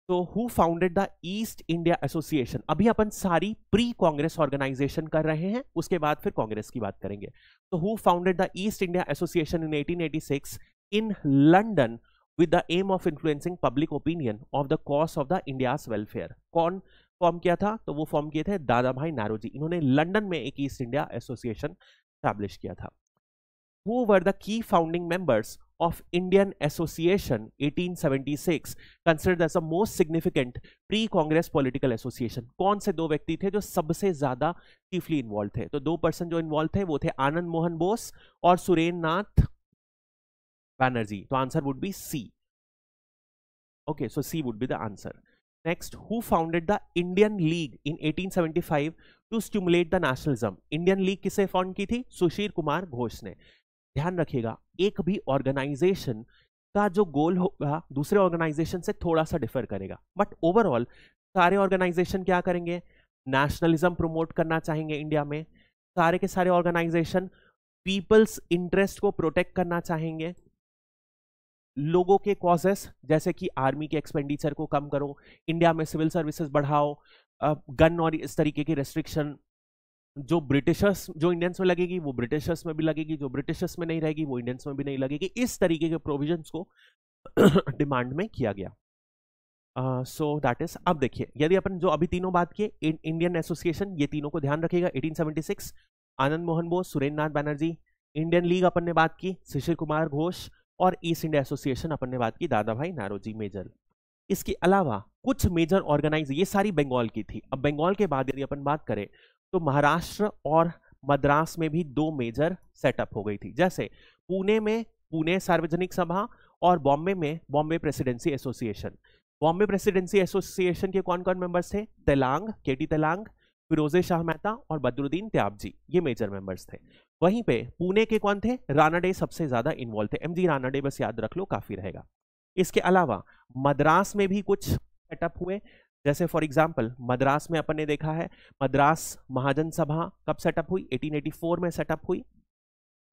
तो who founded the East India association अभी अपन सारी प्री कांग्रेस ऑर्गेनाइजेशन कर रहे हैं उसके बाद फिर कांग्रेस की बात करेंगे तो who founded the East India association in 1886 in London with the aim of influencing public opinion of the cause of the India's welfare कौन फॉर्म किया था तो वो फॉर्म किए थे दादा भाई नारोजी इन्होंने लंडन में एक ईस्ट इंडिया एसोसिएशन स्टैब्लिश किया था who were the key founding members of Indian Association 1876 considered as the most significant pre-Congress political association. कौन से दो व्यक्ति थे जो सबसे ज्यादा चीफली इन्वॉल्व थे तो दो पर्सन जो इन्वॉल्व थे वो थे आनंद मोहन बोस और सुरेंद्र नाथ बैनर्जी तो answer would be C okay so c would be the answer next who founded the indian league in 1875 to stimulate the nationalism indian league kise found ki thi sushil kumar ghosh ne ध्यान रखिएगा एक भी ऑर्गेनाइजेशन का जो गोल होगा दूसरे ऑर्गेनाइजेशन से थोड़ा सा डिफर करेगा बट ओवरऑल सारे ऑर्गेनाइजेशन क्या करेंगे नेशनलिज्म प्रमोट करना चाहेंगे इंडिया में सारे के सारे ऑर्गेनाइजेशन पीपल्स इंटरेस्ट को प्रोटेक्ट करना चाहेंगे लोगों के कॉजेस जैसे कि आर्मी के एक्सपेंडिचर को कम करो इंडिया में सिविल सर्विसेज बढ़ाओ गन और इस तरीके की रेस्ट्रिक्शन जो ब्रिटिशर्स जो इंडियंस में लगेगी वो ब्रिटिशर्स में भी लगेगी जो ब्रिटिशर्स में नहीं रहेगी वो इंडियंस में भी नहीं लगेगी इस तरीके के प्रोविजन को डिमांड में किया गया सो दैट इज अब देखिए यदि अपन जो अभी तीनों बात किए इंडियन एसोसिएशन ये तीनों को ध्यान रखेगा 1876 Anand Mohan Bose Surendranath Banerjee Indian league अपन ने बात की शिशिर कुमार घोष और ईस्ट इंडिया एसोसिएशन अपन ने बात की दादा भाई नारोजी मेजर इसके अलावा कुछ मेजर ऑर्गेनाइज ये सारी बंगाल की थी अब बंगाल के बाद यदि अपन बात करें तो महाराष्ट्र और मद्रास में भी दो मेजर सेटअप हो गई थी जैसे पुणे में पुणे सार्वजनिक सभा और बॉम्बे में Bombay presidency association Bombay presidency association के कौन कौन मेंबर्स थे तेलांग के टी तेलांग फिरोजे शाह मेहता और बदरुद्दीन त्याग जी ये मेजर मेंबर्स थे वहीं पे पुणे के कौन थे रानाडे सबसे ज्यादा इन्वॉल्व थे एम जी रानाडे बस याद रख लो काफी रहेगा इसके अलावा मद्रास में भी कुछ सेटअप हुए जैसे फॉर एग्जाम्पल मद्रास में अपन ने देखा है मद्रास महाजन सभा कब सेटअप हुई 1884 में सेटअप हुई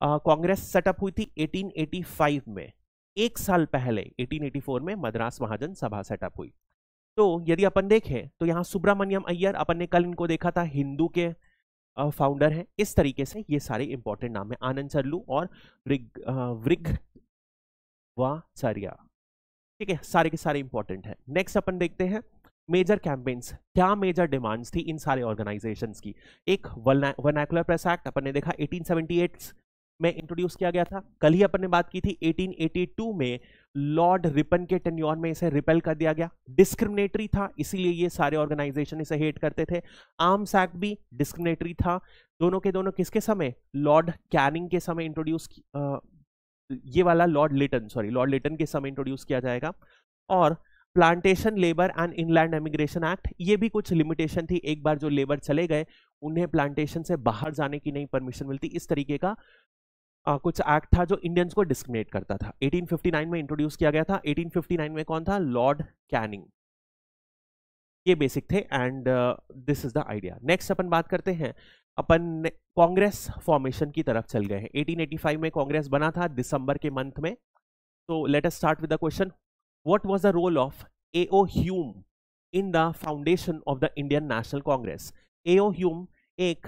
कांग्रेस uh, सेटअप हुई थी 1885 में एक साल पहले 1884 में मद्रास महाजन सभा सेटअप हुई तो यदि अपन देखें तो यहाँ सुब्रमण्यम अय्यर अपन ने कल इनको देखा था हिंदू के फाउंडर हैं इस तरीके से ये सारे इंपॉर्टेंट नाम है आनंद सरलू और वृग वृग ठीक है सारे के सारे इंपॉर्टेंट हैं नेक्स्ट अपन देखते हैं मेजर कैंपेन्स क्या मेजर डिमांड्स थी इन सारे ऑर्गेनाइजेशन की एक वर्नैकुलर प्रेस एक्ट अपन ने देखा 1878 में इंट्रोड्यूस किया गया था कल ही अपन ने बात की थी 1882 में लॉर्ड रिपन के टेन्योर में इसे रिपेल कर दिया गया डिस्क्रिमिनेटरी था इसीलिए ये सारे ऑर्गेनाइजेशन इसे हेट करते थे आर्म्स एक्ट भी डिस्क्रिमिनेटरी था दोनों के दोनों किसके समय लॉर्ड कैनिंग के समय इंट्रोड्यूस ये वाला lord Lytton sorry lord Lytton के समय इंट्रोड्यूस किया जाएगा और plantation labour and inland emigration act ये भी कुछ लिमिटेशन थी एक बार जो लेबर चले गए उन्हें प्लांटेशन से बाहर जाने की नहीं परमिशन मिलती इस तरीके का आ, कुछ एक्ट था जो इंडियंस को डिस्क्रिमिनेट करता था 1859 में इंट्रोड्यूस किया गया था 1859 में कौन था लॉर्ड कैनिंग ये बेसिक थे and this is the idea next अपन बात करते हैं अपन कांग्रेस फॉर्मेशन की तरफ चल गए हैं 1885 में कांग्रेस बना था दिसंबर के मंथ में तो let us start with the question what was the role of A.O. Hume in the foundation of the Indian National Congress? A.O. Hume एक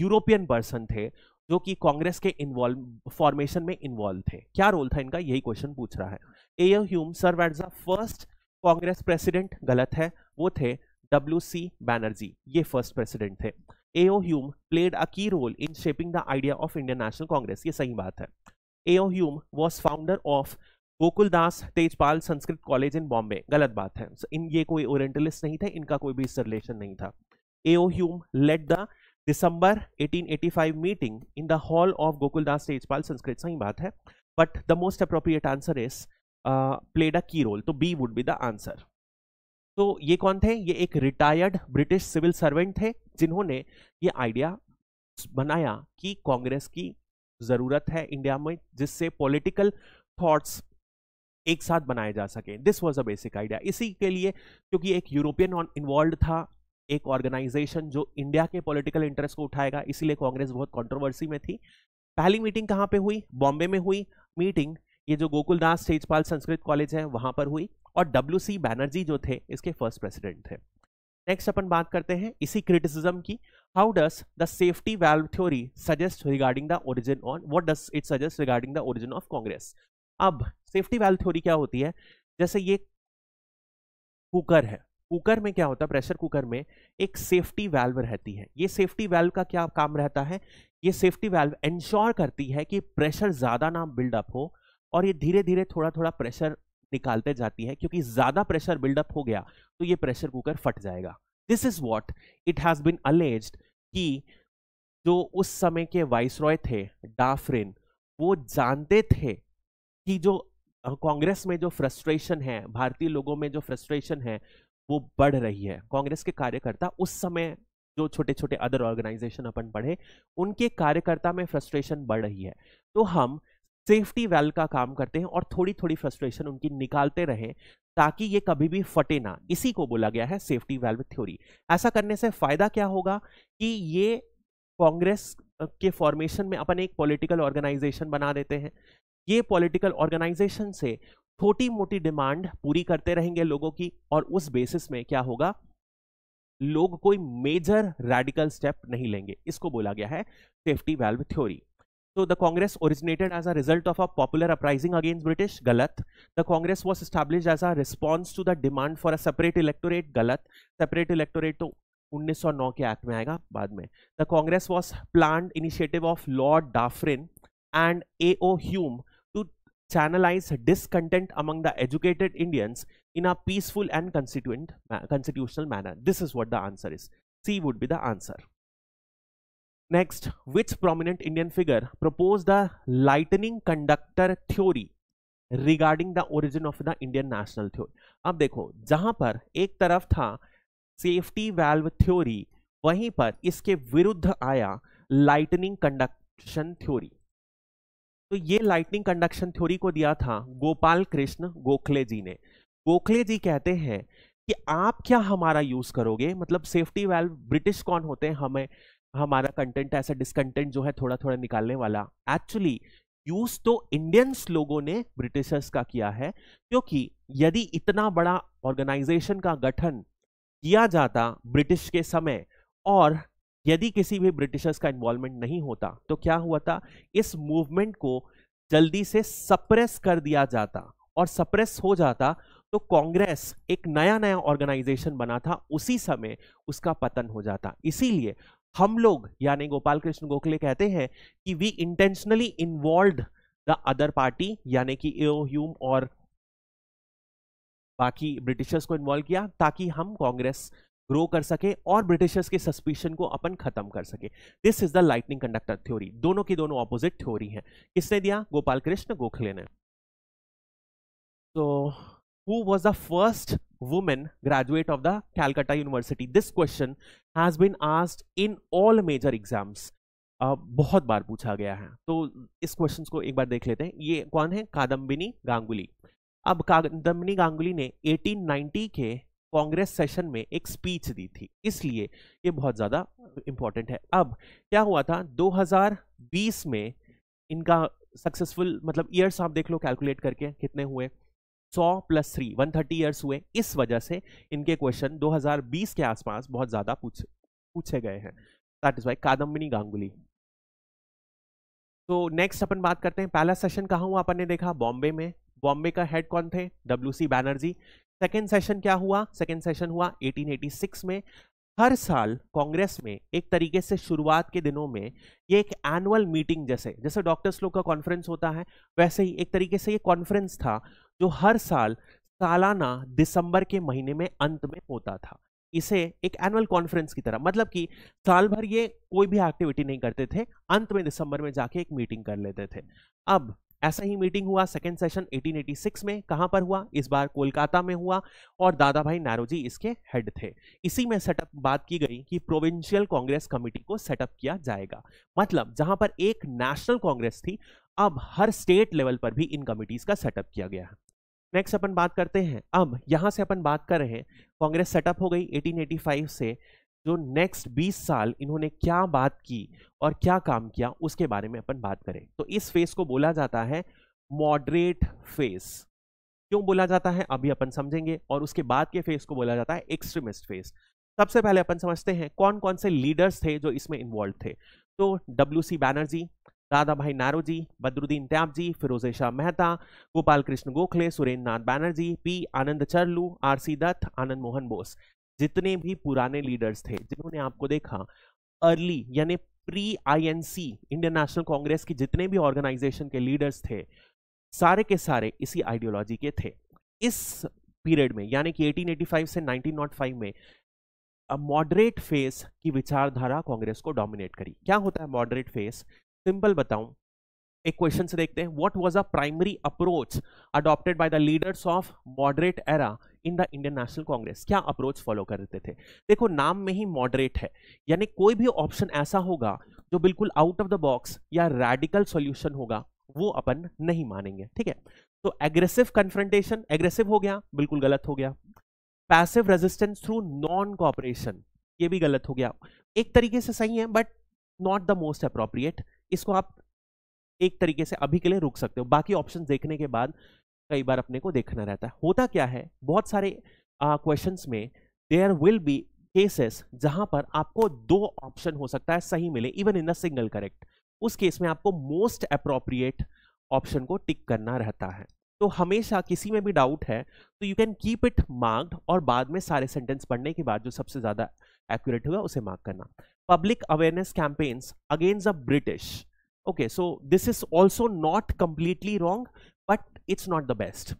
यूरोपियन पर्सन थे जो कि कांग्रेस के इन्वॉल्व फॉर्मेशन में इन्वॉल्व थे क्या रोल था इनका यही क्वेश्चन पूछ रहा है A Hume served at the first Congress president गलत है वो थे डब्ल्यू सी बैनर्जी ये फर्स्ट प्रेसिडेंट थे ए Hume played a key role in shaping the idea of Indian National Congress ये सही बात है A Hume was founder of Gokul Das Tejpal Sanskrit College in Bombay गलत बात है इन ये कोई ओरिएंटलिस्ट नहीं थे इनका कोई भी इससे रिलेशन नहीं था A O Hume led the December 1885 meeting in the hall of Gokul Das Tejpal Sanskrit सही बात है but the most appropriate answer is played a key role तो B would be the answer तो ये कौन थे ये एक रिटायर्ड ब्रिटिश सिविल सर्वेंट थे जिन्होंने ये आइडिया बनाया कि कांग्रेस की ज़रूरत है इंडिया में जिससे पॉलिटिकल थॉट्स एक साथ बनाए जा सके this was a basic idea इसी के लिए क्योंकि एक यूरोपियन इन्वॉल्व था एक ऑर्गेनाइजेशन जो इंडिया के पॉलिटिकल इंटरेस्ट को उठाएगा इसीलिए कांग्रेस बहुत कंट्रोवर्सी में थी पहली मीटिंग कहाँ पे हुई बॉम्बे में हुई मीटिंग ये जो गोकुलदास तेजपाल संस्कृत कॉलेज है वहां पर हुई और डब्ल्यू सी बैनर्जी जो थे इसके फर्स्ट प्रेसिडेंट थे नेक्स्ट अपन बात करते हैं इसी क्रिटिसिज्म की how does the safety valve theory suggest regarding the origin on what does it suggest regarding the origin of Congress अब सेफ्टी वैल्व थ्योरी क्या होती है जैसे ये कुकर है कुकर में क्या होता है प्रेशर कुकर में एक सेफ्टी वैल्व रहती है ये सेफ्टी वैल्व का क्या काम रहता है ये सेफ्टी वैल्व इंश्योर करती है कि प्रेशर ज़्यादा ना बिल्डअप हो और ये धीरे धीरे थोड़ा थोड़ा प्रेशर निकालते जाती है क्योंकि ज़्यादा प्रेशर बिल्डअप हो गया तो ये प्रेशर कुकर फट जाएगा this is what it has been alleged कि जो उस समय के वाइस रॉय थे डाफरिन वो जानते थे कि जो कांग्रेस में जो फ्रस्ट्रेशन है भारतीय लोगों में जो फ्रस्ट्रेशन है वो बढ़ रही है कांग्रेस के कार्यकर्ता उस समय जो छोटे छोटे अदर ऑर्गेनाइजेशन अपन पढ़े उनके कार्यकर्ता में फ्रस्ट्रेशन बढ़ रही है तो हम सेफ्टी वेल का काम करते हैं और थोड़ी थोड़ी फ्रस्ट्रेशन उनकी निकालते रहें ताकि ये कभी भी फटे ना इसी को बोला गया है सेफ्टी वेल्व थ्योरी ऐसा करने से फायदा क्या होगा कि ये कांग्रेस के फॉर्मेशन में अपन एक पॉलिटिकल ऑर्गेनाइजेशन बना देते हैं ये पॉलिटिकल ऑर्गेनाइजेशन से छोटी मोटी डिमांड पूरी करते रहेंगे लोगों की और उस बेसिस में क्या होगा लोग कोई मेजर रेडिकल स्टेप नहीं लेंगे इसको बोला गया है सेफ्टी वेल्व थ्योरी तो the Congress originated as a result of a popular uprising against British गलत the Congress was establish as a response to the demand for a separate electorate गलत सेपरेट इलेक्टोरेट तो 1909 के एक्ट में आएगा बाद में the Congress was plan initiative of lord Dufferin and A O Hume to channelize discontent among the educated Indians in a peaceful and constituent constitutional manner this is what the answer is C would be the answer next which prominent Indian figure propose the lightning conductor theory regarding the origin of the Indian national theory अब देखो जहां पर एक तरफ था सेफ्टी वैल्व थ्योरी वहीं पर इसके विरुद्ध आया लाइटनिंग कंडक्शन थ्योरी तो ये लाइटनिंग कंडक्शन थ्योरी को दिया था गोपाल कृष्ण गोखले जी ने गोखले जी कहते हैं कि आप क्या हमारा यूज करोगे मतलब सेफ्टी वैल्व ब्रिटिश कौन होते हैं हमें हमारा कंटेंट ऐसा डिसकंटेंट जो है थोड़ा थोड़ा निकालने वाला एक्चुअली यूज तो इंडियंस लोगों ने ब्रिटिशर्स का किया है क्योंकि यदि इतना बड़ा ऑर्गेनाइजेशन का गठन किया जाता ब्रिटिश के समय और यदि किसी भी ब्रिटिशर्स का इन्वॉल्वमेंट नहीं होता तो क्या हुआ था इस मूवमेंट को जल्दी से सप्रेस कर दिया जाता और सप्रेस हो जाता तो कांग्रेस एक नया नया ऑर्गेनाइजेशन बना था उसी समय उसका पतन हो जाता इसीलिए हम लोग यानी गोपाल कृष्ण गोखले कहते हैं कि we intentionally involve the other party यानी कि एओ ह्यूम और बाकी ब्रिटिशर्स को इन्वॉल्व किया ताकि हम कांग्रेस ग्रो कर सके और ब्रिटिशर्स के सस्पिशन को अपन खत्म कर सके this is the lightning conductor theory दोनों की दोनों ऑपोजिट थ्योरी है किसने दिया गोपाल कृष्ण गोखले ने तो who was the first women graduate of the calcutta university this question has been asked in all major exams बहुत बार पूछा गया है तो इस क्वेश्चन को एक बार देख लेते हैं ये कौन है कादम्बिनी गांगुली अब दमनी गांगुली ने 1890 के कांग्रेस सेशन में एक स्पीच दी थी इसलिए ये बहुत ज़्यादा इम्पॉर्टेंट है अब क्या हुआ था 2020 में इनका सक्सेसफुल मतलब ईयर्स आप देख लो कैलकुलेट करके कितने हुए 100 plus three one thirty years हुए इस वजह से इनके क्वेश्चन 2020 के आसपास बहुत ज़्यादा पूछ पूछे गए हैं that is why Kadambini Ganguly तो नेक्स्ट अपन बात करते हैं पहला सेशन कहाँ हुआ अपन ने देखा बॉम्बे में बॉम्बे का हेड कौन थे W C Banerjee second session क्या हुआ सेकेंड सेशन हुआ 1886 में हर साल कांग्रेस में एक तरीके से शुरुआत के दिनों में ये एक एनुअल मीटिंग जैसे जैसे डॉक्टर्स लोग का कॉन्फ्रेंस होता है वैसे ही एक तरीके से ये कॉन्फ्रेंस था जो हर साल सालाना दिसंबर के महीने में अंत में होता था इसे एक एनुअल कॉन्फ्रेंस की तरह मतलब कि साल भर ये कोई भी एक्टिविटी नहीं करते थे अंत में दिसंबर में जाके एक मीटिंग कर लेते थे अब ऐसा ही मीटिंग हुआ सेकेंड सेशन 1886 में कहाँ पर हुआ इस बार कोलकाता में हुआ और दादा भाई नारोजी इसके हेड थे इसी में सेटअप बात की गई कि प्रोविंशियल कांग्रेस कमेटी को सेटअप किया जाएगा मतलब जहां पर एक नेशनल कांग्रेस थी अब हर स्टेट लेवल पर भी इन कमिटीज का सेटअप किया गया है नेक्स्ट अपन बात करते हैं अब यहाँ से अपन बात कर रहे हैं कांग्रेस सेटअप हो गई 1885 से जो नेक्स्ट 20 साल इन्होंने क्या बात की और क्या काम किया उसके बारे में अपन बात करें तो इस फेस को बोला जाता है मॉडरेट फेस क्यों बोला जाता है अभी अपन समझेंगे और उसके बाद के फेस को बोला जाता है एक्सट्रीमिस्ट फेस सबसे पहले अपन समझते हैं कौन कौन से लीडर्स थे जो इसमें इन्वॉल्व थे तो W C Banerjee Dadabhai Naoroji Tyabji Pheroze Shah Mehta Gopal Krishna Gokhale Surendranath Banerjee P Anand Charlu R C Dutt Anand Mohan Bose जितने भी पुराने लीडर्स थे जिन्होंने आपको देखा अर्ली यानी pre INC Indian National Congress की जितने भी ऑर्गेनाइजेशन के लीडर्स थे सारे के सारे इसी आइडियोलॉजी के थे इस पीरियड में यानी कि 1885 से 1905 में मॉडरेट फेस की विचारधारा कांग्रेस को डोमिनेट करी क्या होता है मॉडरेट फेस सिंपल बताऊं एक क्वेश्चन से देखते हैं what was a primary approach adopted by the leaders of moderate era in the Indian National Congress क्या अप्रोच फॉलो कर रहे थे देखो नाम में ही मॉडरेट है यानी कोई भी ऑप्शन ऐसा होगा जो बिल्कुल आउट ऑफ द बॉक्स या रेडिकल सोल्यूशन होगा वो अपन नहीं मानेंगे ठीक है तो एग्रेसिव कन्फ्रंटेशन एग्रेसिव हो गया बिल्कुल गलत हो गया passive resistance through non cooperation ये भी गलत हो गया एक तरीके से सही है but not the most appropriate इसको आप एक तरीके से अभी के लिए रुक सकते हो बाकी ऑप्शन देखने के बाद कई बार अपने को देखना रहता है होता क्या है बहुत सारे क्वेश्चंस में देयर विल बी केसेस जहां पर आपको दो ऑप्शन हो सकता है सही मिले इवन इन सिंगल करेक्ट उस केस में आपको मोस्ट अप्रोप्रिएट ऑप्शन को टिक करना रहता है तो हमेशा किसी में भी डाउट है तो you can keep it marked और बाद में सारे सेंटेंस पढ़ने के बाद जो सबसे ज़्यादा एक्यूरेट हुआ उसे मार्क करना public awareness campaigns against the British okay so this is also not completely wrong it's not the best.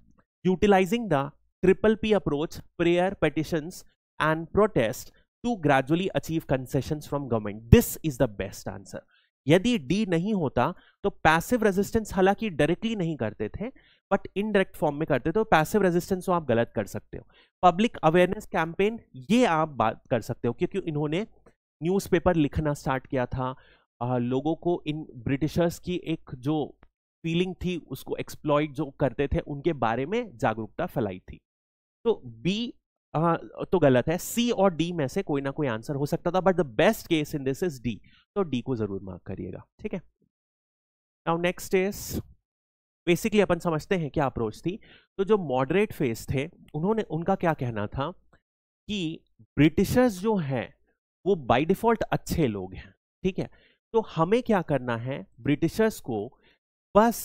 Utilizing the triple P approach, prayer, petitions, and protest to gradually achieve concessions from government. This is the best answer. यदि डी नहीं होता तो पैसिव रेजिस्टेंस हालांकि डायरेक्टली नहीं करते थे बट इनडायरेक्ट फॉर्म में करते थे तो पैसिव रेजिस्टेंस को आप गलत कर सकते हो पब्लिक अवेयरनेस कैंपेन ये आप बात कर सकते हो क्योंकि इन्होंने न्यूज़पेपर लिखना स्टार्ट किया था आ, लोगों को इन ब्रिटिशर्स की एक जो फीलिंग थी उसको एक्सप्लॉइट जो करते थे उनके बारे में जागरूकता फैलाई थी तो बी तो गलत है सी और डी में से कोई ना कोई आंसर हो सकता था but the best case in this is D तो डी को जरूर मार्क करिएगा ठीक है नाउ नेक्स्ट इज बेसिकली अपन समझते हैं क्या अप्रोच थी तो जो मॉडरेट फेस थे उन्होंने उनका क्या कहना था कि ब्रिटिशर्स जो हैं वो बाय डिफॉल्ट अच्छे लोग हैं ठीक है तो हमें क्या करना है ब्रिटिशर्स को बस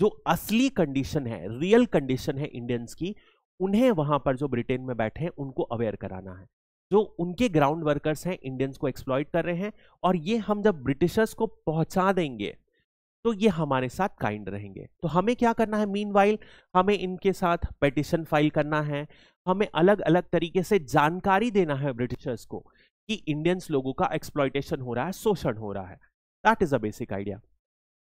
जो असली कंडीशन है रियल कंडीशन है इंडियंस की उन्हें वहां पर जो ब्रिटेन में बैठे हैं उनको अवेयर कराना है जो उनके ग्राउंड वर्कर्स हैं इंडियंस को एक्सप्लॉयट कर रहे हैं और ये हम जब ब्रिटिशर्स को पहुंचा देंगे तो ये हमारे साथ काइंड रहेंगे तो हमें क्या करना है मीन हमें इनके साथ पेटिशन फाइल करना है हमें अलग अलग तरीके से जानकारी देना है ब्रिटिशर्स को कि इंडियंस लोगों का एक्सप्लॉयटेशन हो रहा है शोषण हो रहा है that is a basic idea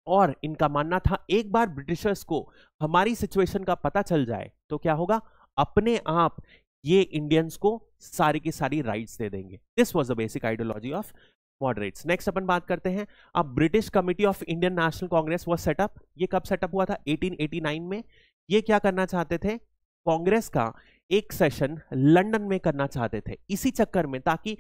और इनका मानना था एक बार ब्रिटिशर्स को हमारी सिचुएशन का पता चल जाए तो क्या होगा अपने आप ये इंडियंस को सारी की सारी राइट्स दे देंगे this was the basic ideology of moderates next अपन बात करते हैं अब British committee of Indian National Congress was set up ये कब सेटअप हुआ था 1889 में ये क्या करना चाहते थे कांग्रेस का एक सेशन लंदन में करना चाहते थे इसी चक्कर में ताकि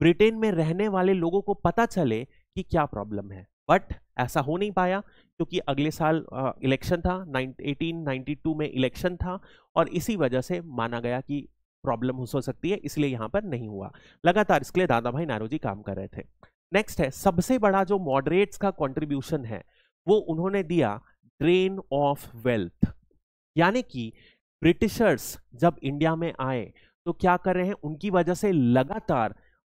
ब्रिटेन में रहने वाले लोगों को पता चले कि क्या प्रॉब्लम है बट ऐसा हो नहीं पाया क्योंकि अगले साल इलेक्शन था 1892 में इलेक्शन था और इसी वजह से माना गया कि प्रॉब्लम हो सकती है इसलिए यहाँ पर नहीं हुआ लगातार इसके लिए दादा भाई नारोजी काम कर रहे थे नेक्स्ट है सबसे बड़ा जो मॉडरेट्स का कॉन्ट्रीब्यूशन है वो उन्होंने दिया ड्रेन ऑफ वेल्थ यानी कि ब्रिटिशर्स जब इंडिया में आए तो क्या कर रहे हैं उनकी वजह से लगातार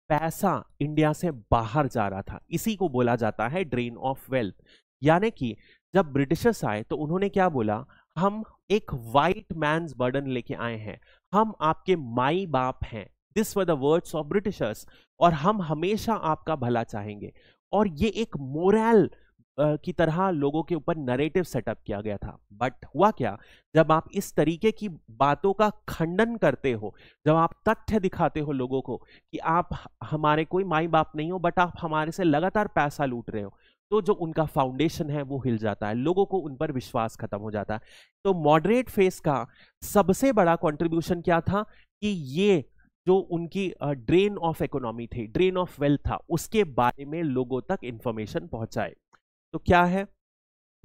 पैसा इंडिया से बाहर जा रहा था इसी को बोला जाता है ड्रेन ऑफ वेल्थ यानी कि जब ब्रिटिशर्स आए तो उन्होंने क्या बोला हम एक वाइट मैं बर्डन लेके आए हैं हम आपके माई बाप हैं this were the words of Britishers और हम हमेशा आपका भला चाहेंगे और ये एक मोरल की तरह लोगों के ऊपर नरेटिव सेटअप किया गया था बट हुआ क्या जब आप इस तरीके की बातों का खंडन करते हो जब आप तथ्य दिखाते हो लोगों को कि आप हमारे कोई माई बाप नहीं हो बट आप हमारे से लगातार पैसा लूट रहे हो तो जो उनका फाउंडेशन है वो हिल जाता है लोगों को उन पर विश्वास खत्म हो जाता है तो मॉडरेट फेस का सबसे बड़ा कॉन्ट्रीब्यूशन क्या था कि ये जो उनकी ड्रेन ऑफ इकोनॉमी थी ड्रेन ऑफ वेल्थ था उसके बारे में लोगों तक इंफॉर्मेशन पहुंचाए तो क्या है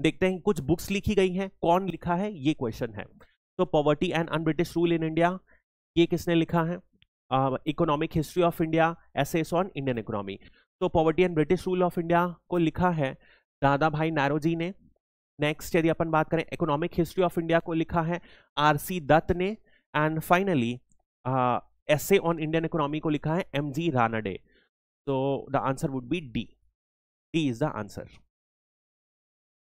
देखते हैं कुछ बुक्स लिखी गई हैं कौन लिखा है ये क्वेश्चन है तो poverty and unBritish rule in India ये किसने लिखा है economic history of India essays on Indian economy तो poverty and British rule of India को लिखा है दादा भाई जी ने नेक्स्ट यदि अपन बात करें इकोनॉमिक हिस्ट्री ऑफ इंडिया को लिखा है आर सी दत्त ने and finally essay on Indian economy को लिखा है एम जी रानडे तो the answer would be D D is the answer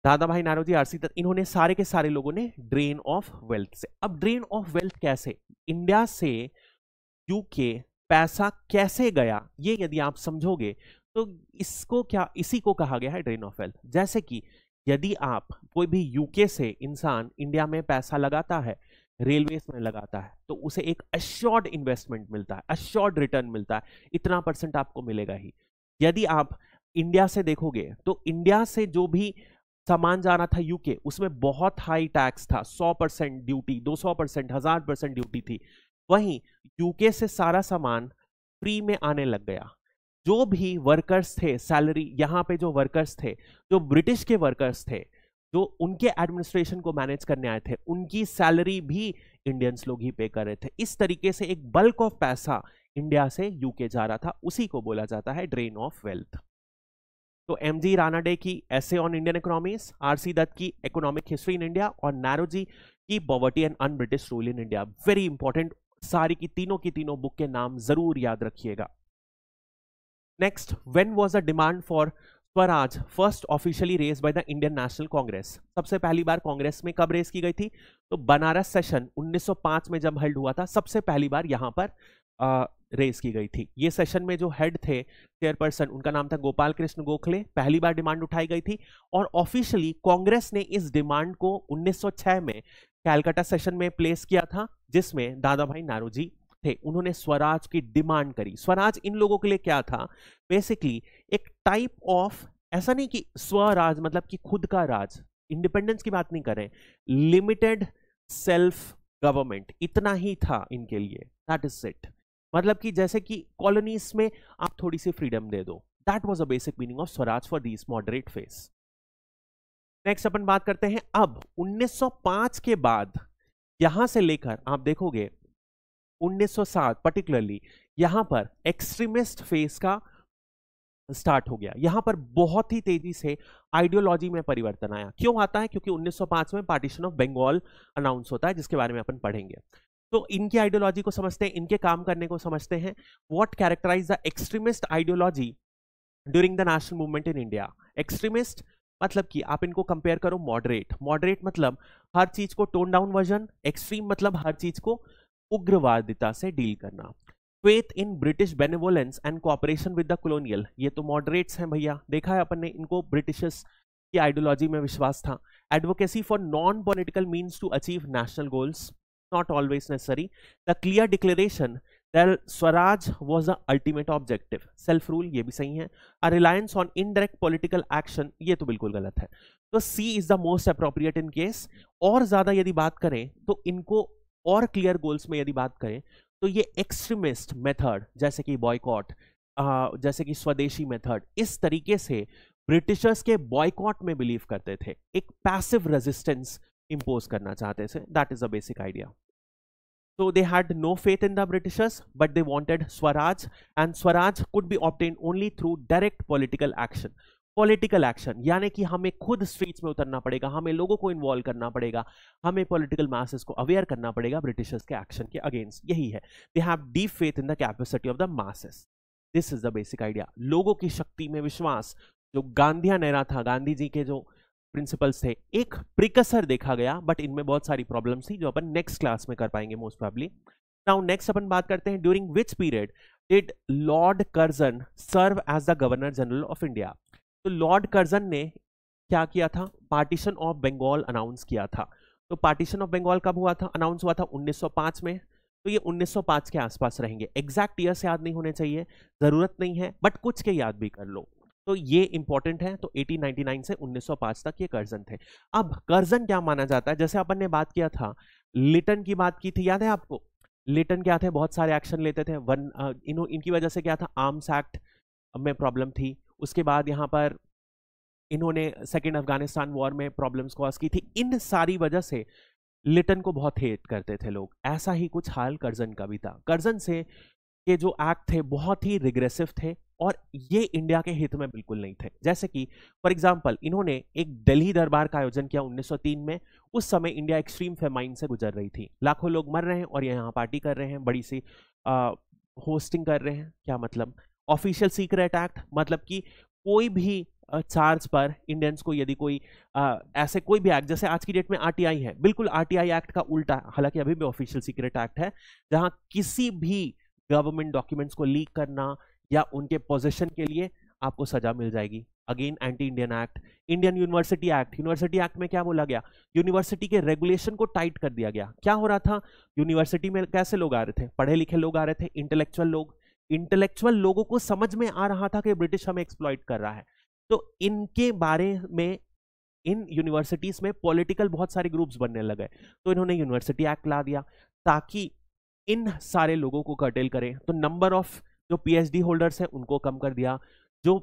Dadabhai Naoroji RC Dutt इन्होंने सारे के सारे लोगों ने ड्रेन ऑफ वेल्थ से अब ड्रेन ऑफ वेल्थ कैसे इंडिया से यूके पैसा कैसे गया ये यदि आप समझोगे तो इसको क्या इसी को कहा गया है ड्रेन ऑफ वेल्थ जैसे कि यदि आप कोई भी यूके से इंसान इंडिया में पैसा लगाता है रेलवेज में लगाता है तो उसे एक अश्योर्ड इन्वेस्टमेंट मिलता है अश्योर्ड रिटर्न मिलता है इतना परसेंट आपको मिलेगा ही यदि आप इंडिया से देखोगे तो इंडिया से जो भी सामान जा रहा था यूके उसमें बहुत हाई टैक्स था 100 परसेंट ड्यूटी 200 परसेंट हजार परसेंट ड्यूटी थी वहीं यूके से सारा सामान फ्री में आने लग गया जो भी वर्कर्स थे सैलरी यहाँ पे जो वर्कर्स थे जो ब्रिटिश के वर्कर्स थे जो उनके एडमिनिस्ट्रेशन को मैनेज करने आए थे उनकी सैलरी भी इंडियंस लोग ही पे कर रहे थे इस तरीके से एक बल्क ऑफ पैसा इंडिया से यूके जा रहा था उसी को बोला जाता है ड्रेन ऑफ वेल्थ तो एम जी रानाडे की essays on Indian economies R C Dutt की इकोनॉमिक हिस्ट्री इन इंडिया और नैरोजी की poverty and unBritish rule in India very important सारी की तीनों की तीनों बुक के नाम जरूर याद रखिएगा next when was a demand for swaraj first officially raise by the Indian National Congress सबसे पहली बार कांग्रेस में कब रेस की गई थी तो बनारस सेशन 1905 में जब हल्ड हुआ था सबसे पहली बार यहां पर रेस की गई थी ये सेशन में जो हेड थे चेयरपर्सन उनका नाम था गोपाल कृष्ण गोखले पहली बार डिमांड उठाई गई थी और ऑफिशियली कांग्रेस ने इस डिमांड को 1906 में कैलकाटा सेशन में प्लेस किया था जिसमें दादा भाई नारोजी थे उन्होंने स्वराज की डिमांड करी स्वराज इन लोगों के लिए क्या था बेसिकली एक टाइप ऑफ ऐसा नहीं कि स्वराज मतलब कि खुद का राज इंडिपेंडेंस की बात नहीं करें लिमिटेड सेल्फ गवर्नमेंट इतना ही था इनके लिए दैट इज इट मतलब कि जैसे कि कॉलोनीस में आप थोड़ी सी फ्रीडम दे दो that was a basic meaning of swaraj for this moderate phase next अपन बात करते हैं अब 1905 के बाद यहां से लेकर आप देखोगे 1907 पर्टिकुलरली यहां पर एक्सट्रीमिस्ट फेस का स्टार्ट हो गया यहां पर बहुत ही तेजी से आइडियोलॉजी में परिवर्तन आया क्यों आता है क्योंकि 1905 में पार्टीशन ऑफ बंगाल अनाउंस होता है जिसके बारे में अपन पढ़ेंगे तो इनकी आइडियोलॉजी को समझते हैं इनके काम करने को समझते हैं what characterize the extremist ideology during the national movement in India extremist मतलब कि आप इनको कंपेयर करो मॉडरेट मॉडरेट मतलब हर चीज को टोन डाउन वर्जन एक्सट्रीम मतलब हर चीज को उग्रवादिता से डील करना faith in British benevolence and cooperation with the colonial ये तो मॉडरेट्स हैं भैया देखा है अपन ने इनको ब्रिटिशर्स की आइडियोलॉजी में विश्वास था advocacy for non political means to achieve national goals not always necessary. The clear declaration that Swaraj was the ultimate objective. Self rule ye bhi sahi hai A reliance on indirect political action ye to bilkul galat hai so C is the most appropriate in case. aur zyada yadi baat kare to inko aur clear goals mein yadi baat kare to ye extremist method jaise ki boycott जैसे कि स्वदेशी मेथड इस तरीके से ब्रिटिशर्स के बॉयकॉट में बिलीव करते थे एक पैसिव रेजिस्टेंस इम्पोज करना चाहते थे that is a basic idea so they had no faith in the Britishers but they wanted swaraj and swaraj could be obtain only through direct political action political action यानी कि हमें खुद स्ट्रीट्स में उतरना पड़ेगा हमें लोगों को इन्वॉल्व करना पड़ेगा हमें पॉलिटिकल मैसेज को अवेयर करना पड़ेगा ब्रिटिशर्स के एक्शन के अगेंस्ट यही है they have deep faith in the capacity of the masses this is the basic idea लोगों की शक्ति में विश्वास जो गांधिया नेहरा था गांधी जी के जो प्रिंसिपल्स थे एक प्रिकसर देखा गया बट इनमें बहुत सारी प्रॉब्लम्स थी जो अपन नेक्स्ट क्लास में कर पाएंगे मोस्ट प्रॉब्ली नाउ नेक्स्ट अपन बात करते हैं during which period did lord Curzon serve as the governor general of India तो लॉर्ड कर्जन ने क्या किया था पार्टीशन ऑफ बंगाल अनाउंस किया था तो पार्टीशन ऑफ बंगाल कब हुआ था अनाउंस हुआ था 1905 में तो ये 1905 के आसपास रहेंगे एग्जैक्ट ईयर से याद नहीं होने चाहिए ज़रूरत नहीं है बट कुछ के याद भी कर लो तो ये इंपॉर्टेंट है तो 1899 से 1905 तक ये कर्जन थे अब कर्जन क्या माना जाता है जैसे अपन ने बात किया था लिटन की बात की थी याद है आपको लिटन क्या थे बहुत सारे एक्शन लेते थे वन uh, इन इनकी वजह से क्या था आर्म्स एक्ट में प्रॉब्लम थी उसके बाद यहाँ पर इन्होंने सेकेंड अफगानिस्तान वॉर में प्रॉब्लम्स कॉज की थी इन सारी वजह से लिटन को बहुत हेट करते थे लोग ऐसा ही कुछ हाल कर्जन का भी था कर्जन से के जो एक्ट थे बहुत ही रिग्रेसिव थे और ये इंडिया के हित में बिल्कुल नहीं थे जैसे कि फॉर एग्जाम्पल इन्होंने एक दिल्ली दरबार का आयोजन किया 1903 में उस समय इंडिया एक्सट्रीम फेमाइन से गुजर रही थी लाखों लोग मर रहे हैं और यहाँ पार्टी कर रहे हैं बड़ी सी आ, होस्टिंग कर रहे हैं क्या मतलब ऑफिशियल सीक्रेट एक्ट मतलब कि कोई भी चार्ज पर इंडियंस को यदि कोई आ, ऐसे कोई भी एक्ट जैसे आज की डेट में आरटीआई है बिल्कुल आरटीआई एक्ट का उल्टा हालांकि अभी भी ऑफिशियल सीक्रेट एक्ट है जहां किसी भी गवर्नमेंट डॉक्यूमेंट्स को लीक करना या उनके पोजिशन के लिए आपको सजा मिल जाएगी again anti Indian act Indian university act university act में क्या बोला गया यूनिवर्सिटी के रेगुलेशन को टाइट कर दिया गया क्या हो रहा था यूनिवर्सिटी में कैसे लोग आ रहे थे पढ़े लिखे लोग आ रहे थे इंटेलेक्चुअल लोग इंटेलेक्चुअल लोगों को समझ में आ रहा था कि ब्रिटिश हमें एक्सप्लॉइट कर रहा है तो इनके बारे में इन यूनिवर्सिटीज़ में पॉलिटिकल बहुत सारे ग्रुप्स बनने लगे तो इन्होंने यूनिवर्सिटी एक्ट ला दिया ताकि इन सारे लोगों को कर्टेल करें तो नंबर ऑफ जो पीएचडी होल्डर्स हैं उनको कम कर दिया जो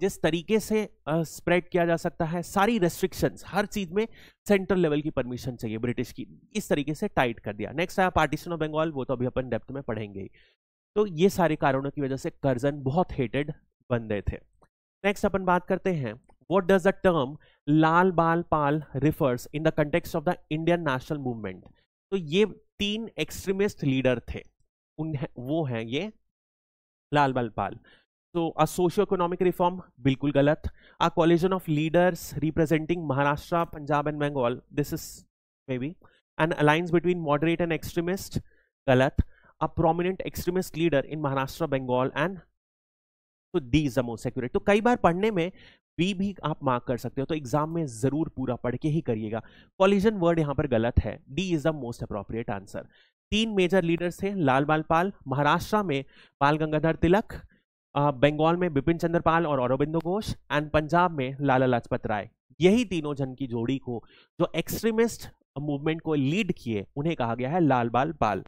जिस तरीके से स्प्रेड किया जा सकता है सारी रेस्ट्रिक्शंस हर चीज में सेंट्रल लेवल की परमिशन चाहिए ब्रिटिश की इस तरीके से टाइट कर दिया नेक्स्ट आया पार्टीशन ऑफ बंगाल वो तो अभी अपन डेप्थ में पढ़ेंगे ही तो ये सारे कारणों की वजह से कर्जन बहुत हेटेड बन गए थे नेक्स्ट अपन बात करते हैं what does the term Lal Bal Pal refers in the context of the Indian national movement तो ये तीन एक्सट्रीमिस्ट लीडर थे उन्हें वो हैं ये लाल बाल पाल तो अ सोशो इकोनॉमिक रिफॉर्म बिल्कुल गलत a coalition of leaders representing Maharashtra Punjab and Bengal this is maybe an alliance between moderate and extremist गलत a prominent extremist leader in Maharashtra, Bengal and तो so these are most accurate. तो कई बार पढ़ने में बी भी आप मार्क कर सकते हो तो एग्जाम में जरूर पूरा पढ़ के ही करिएगा कॉलिजन वर्ड यहाँ पर गलत है D is the most appropriate answer तीन मेजर लीडर्स थे लाल बाल पाल महाराष्ट्र में बाल गंगाधर तिलक बंगाल में बिपिन चंद्र पाल और अरविंदो घोष एंड पंजाब में लाला लाजपत राय यही तीनों जन की जोड़ी को जो एक्सट्रीमिस्ट मूवमेंट को लीड किए उन्हें कहा गया है लाल बाल पाल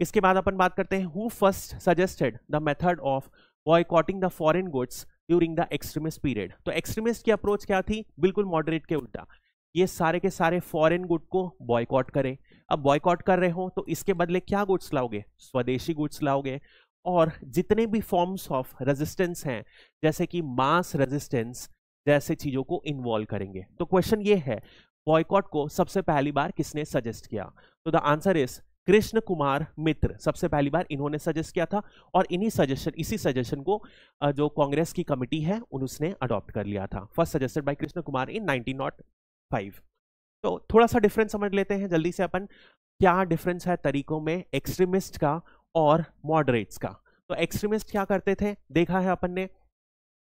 इसके बाद अपन बात करते हैं who first suggested the method of boycotting the foreign goods during the extremist period तो एक्सट्रीमिस्ट की अप्रोच क्या थी बिल्कुल मॉडरेट के उल्टा ये सारे के सारे फॉरेन गुड को बॉयकॉट करें अब बॉयकॉट कर रहे हो तो इसके बदले क्या गुड्स लाओगे स्वदेशी गुड्स लाओगे और जितने भी फॉर्म्स ऑफ रेजिस्टेंस हैं जैसे कि मास रेजिस्टेंस जैसे चीज़ों को इन्वॉल्व करेंगे तो क्वेश्चन ये है बॉयकॉट को सबसे पहली बार किसने सजेस्ट किया तो the answer is Krishna Kumar Mitra सबसे पहली बार इन्होंने सजेस्ट किया था और इन्हीं सजेशन इसी सजेशन को जो कांग्रेस की कमिटी है उन्होंने अडॉप्ट कर लिया था first suggested by Krishna Kumar in nineteen तो थोड़ा सा डिफरेंस समझ लेते हैं जल्दी से अपन क्या डिफरेंस है तरीकों में एक्सट्रीमिस्ट का और मॉडरेट्स का तो एक्सट्रीमिस्ट क्या करते थे देखा है अपन ने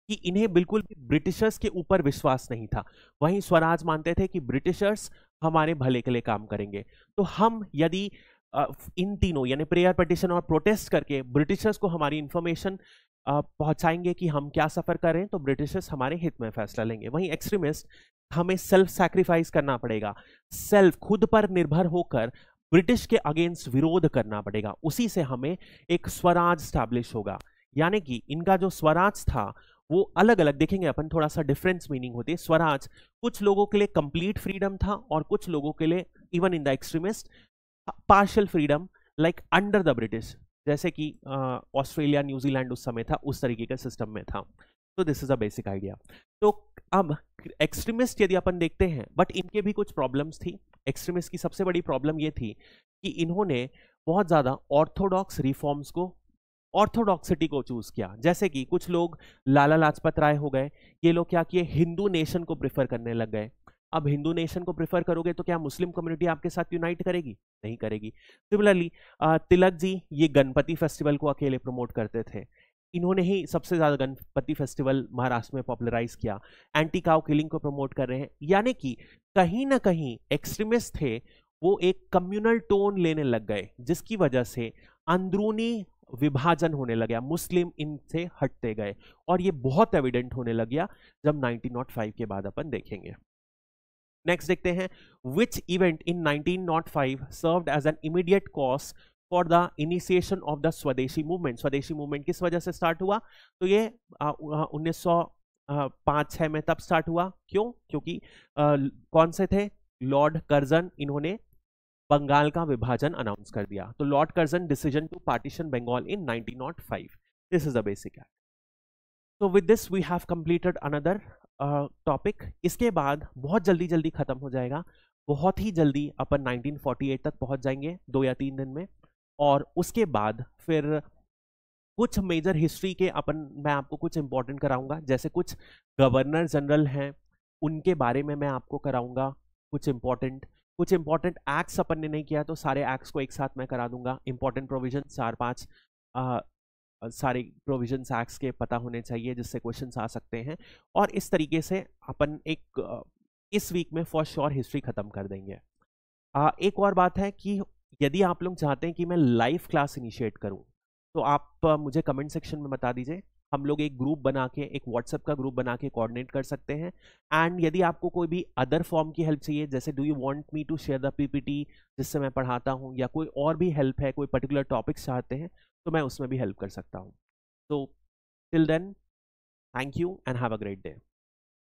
कि इन्हें बिल्कुल भी ब्रिटिशर्स के ऊपर विश्वास नहीं था वहीं स्वराज मानते थे कि ब्रिटिशर्स हमारे भले के लिए काम करेंगे तो हम यदि इन तीनों यानी प्रेयर पटिशन और प्रोटेस्ट करके ब्रिटिशर्स को हमारी इन्फॉर्मेशन पहुंचाएंगे कि हम क्या सफ़र करें तो ब्रिटिशर्स हमारे हित में फैसला लेंगे वहीं एक्सट्रीमिस्ट हमें सेल्फ सैक्रिफाइस करना पड़ेगा सेल्फ खुद पर निर्भर होकर ब्रिटिश के अगेंस्ट विरोध करना पड़ेगा उसी से हमें एक स्वराज स्टैब्लिश होगा यानी कि इनका जो स्वराज था वो अलग अलग देखेंगे अपन थोड़ा सा डिफरेंस मीनिंग होती है स्वराज कुछ लोगों के लिए कंप्लीट फ्रीडम था और कुछ लोगों के लिए even in the extremist partial freedom like under the British जैसे कि ऑस्ट्रेलिया न्यूजीलैंड उस समय था उस तरीके का सिस्टम में था तो this is a basic idea तो अब एक्सट्रीमिस्ट यदि अपन देखते हैं बट इनके भी कुछ प्रॉब्लम्स थी एक्सट्रीमिस्ट की सबसे बड़ी प्रॉब्लम ये थी कि इन्होंने बहुत ज़्यादा ऑर्थोडॉक्स रिफॉर्म्स को ऑर्थोडॉक्सिटी को चूज किया जैसे कि कुछ लोग लाला लाजपत राय हो गए ये लोग क्या किए हिंदू नेशन को प्रेफर करने लग गए अब हिंदू नेशन को प्रेफर करोगे तो क्या मुस्लिम कम्युनिटी आपके साथ यूनाइट करेगी नहीं करेगी सिमिलरली तिलक जी ये गणपति फेस्टिवल को अकेले प्रमोट करते थे इन्होंने ही सबसे ज़्यादा गणपति फेस्टिवल महाराष्ट्र में पॉपुलराइज किया एंटी काउ किलिंग को प्रमोट कर रहे हैं यानी कि कहीं ना कहीं एक्सट्रीमिस्ट थे वो एक कम्युनल टोन लेने लग गए जिसकी वजह से अंदरूनी विभाजन होने लग गया मुस्लिम इनसे हटते गए और ये बहुत एविडेंट होने लग गया जब 1905 के बाद अपन देखेंगे नेक्स्ट देखते हैं which event in 1905 serve as an immediate cause for the initiation of the Swadeshi movement Swadeshi movement किस वजह से स्टार्ट हुआ तो ये उन्नीस सौ पाँच छः में तब स्टार्ट हुआ क्यों क्योंकि आ, कौन से थे लॉर्ड कर्जन इन्होंने बंगाल का विभाजन अनाउंस कर दिया तो Lord Curzon decision to partition Bengal in 1905 this is the basic act तो with this we have completed another topic इसके बाद बहुत जल्दी जल्दी खत्म हो जाएगा बहुत ही जल्दी अपन 1948 तक पहुंच जाएंगे दो या तीन दिन में और उसके बाद फिर कुछ मेजर हिस्ट्री के अपन मैं आपको कुछ इम्पोर्टेंट कराऊंगा जैसे कुछ गवर्नर जनरल हैं उनके बारे में मैं आपको कराऊंगा कुछ इम्पोर्टेंट कुछ इम्पोर्टेंट एक्ट्स अपन ने नहीं किया तो सारे एक्ट्स को एक साथ मैं करा दूंगा इम्पोर्टेंट प्रोविजन चार पाँच सारे प्रोविजन एक्ट्स के पता होने चाहिए जिससे क्वेश्चन आ सकते हैं और इस तरीके से अपन एक इस वीक में फॉर श्योर हिस्ट्री ख़त्म कर देंगे आ, एक और बात है कि यदि आप लोग चाहते हैं कि मैं लाइव क्लास इनिशिएट करूं तो आप मुझे कमेंट सेक्शन में बता दीजिए हम लोग एक ग्रुप बना के एक व्हाट्सएप का ग्रुप बना के कोऑर्डिनेट कर सकते हैं एंड यदि आपको कोई भी अदर फॉर्म की हेल्प चाहिए जैसे do you want me to share the PPT जिससे मैं पढ़ाता हूँ या कोई और भी हेल्प है कोई पर्टिकुलर टॉपिक्स चाहते हैं तो मैं उसमें भी हेल्प कर सकता हूँ तो till then thank you and have a great day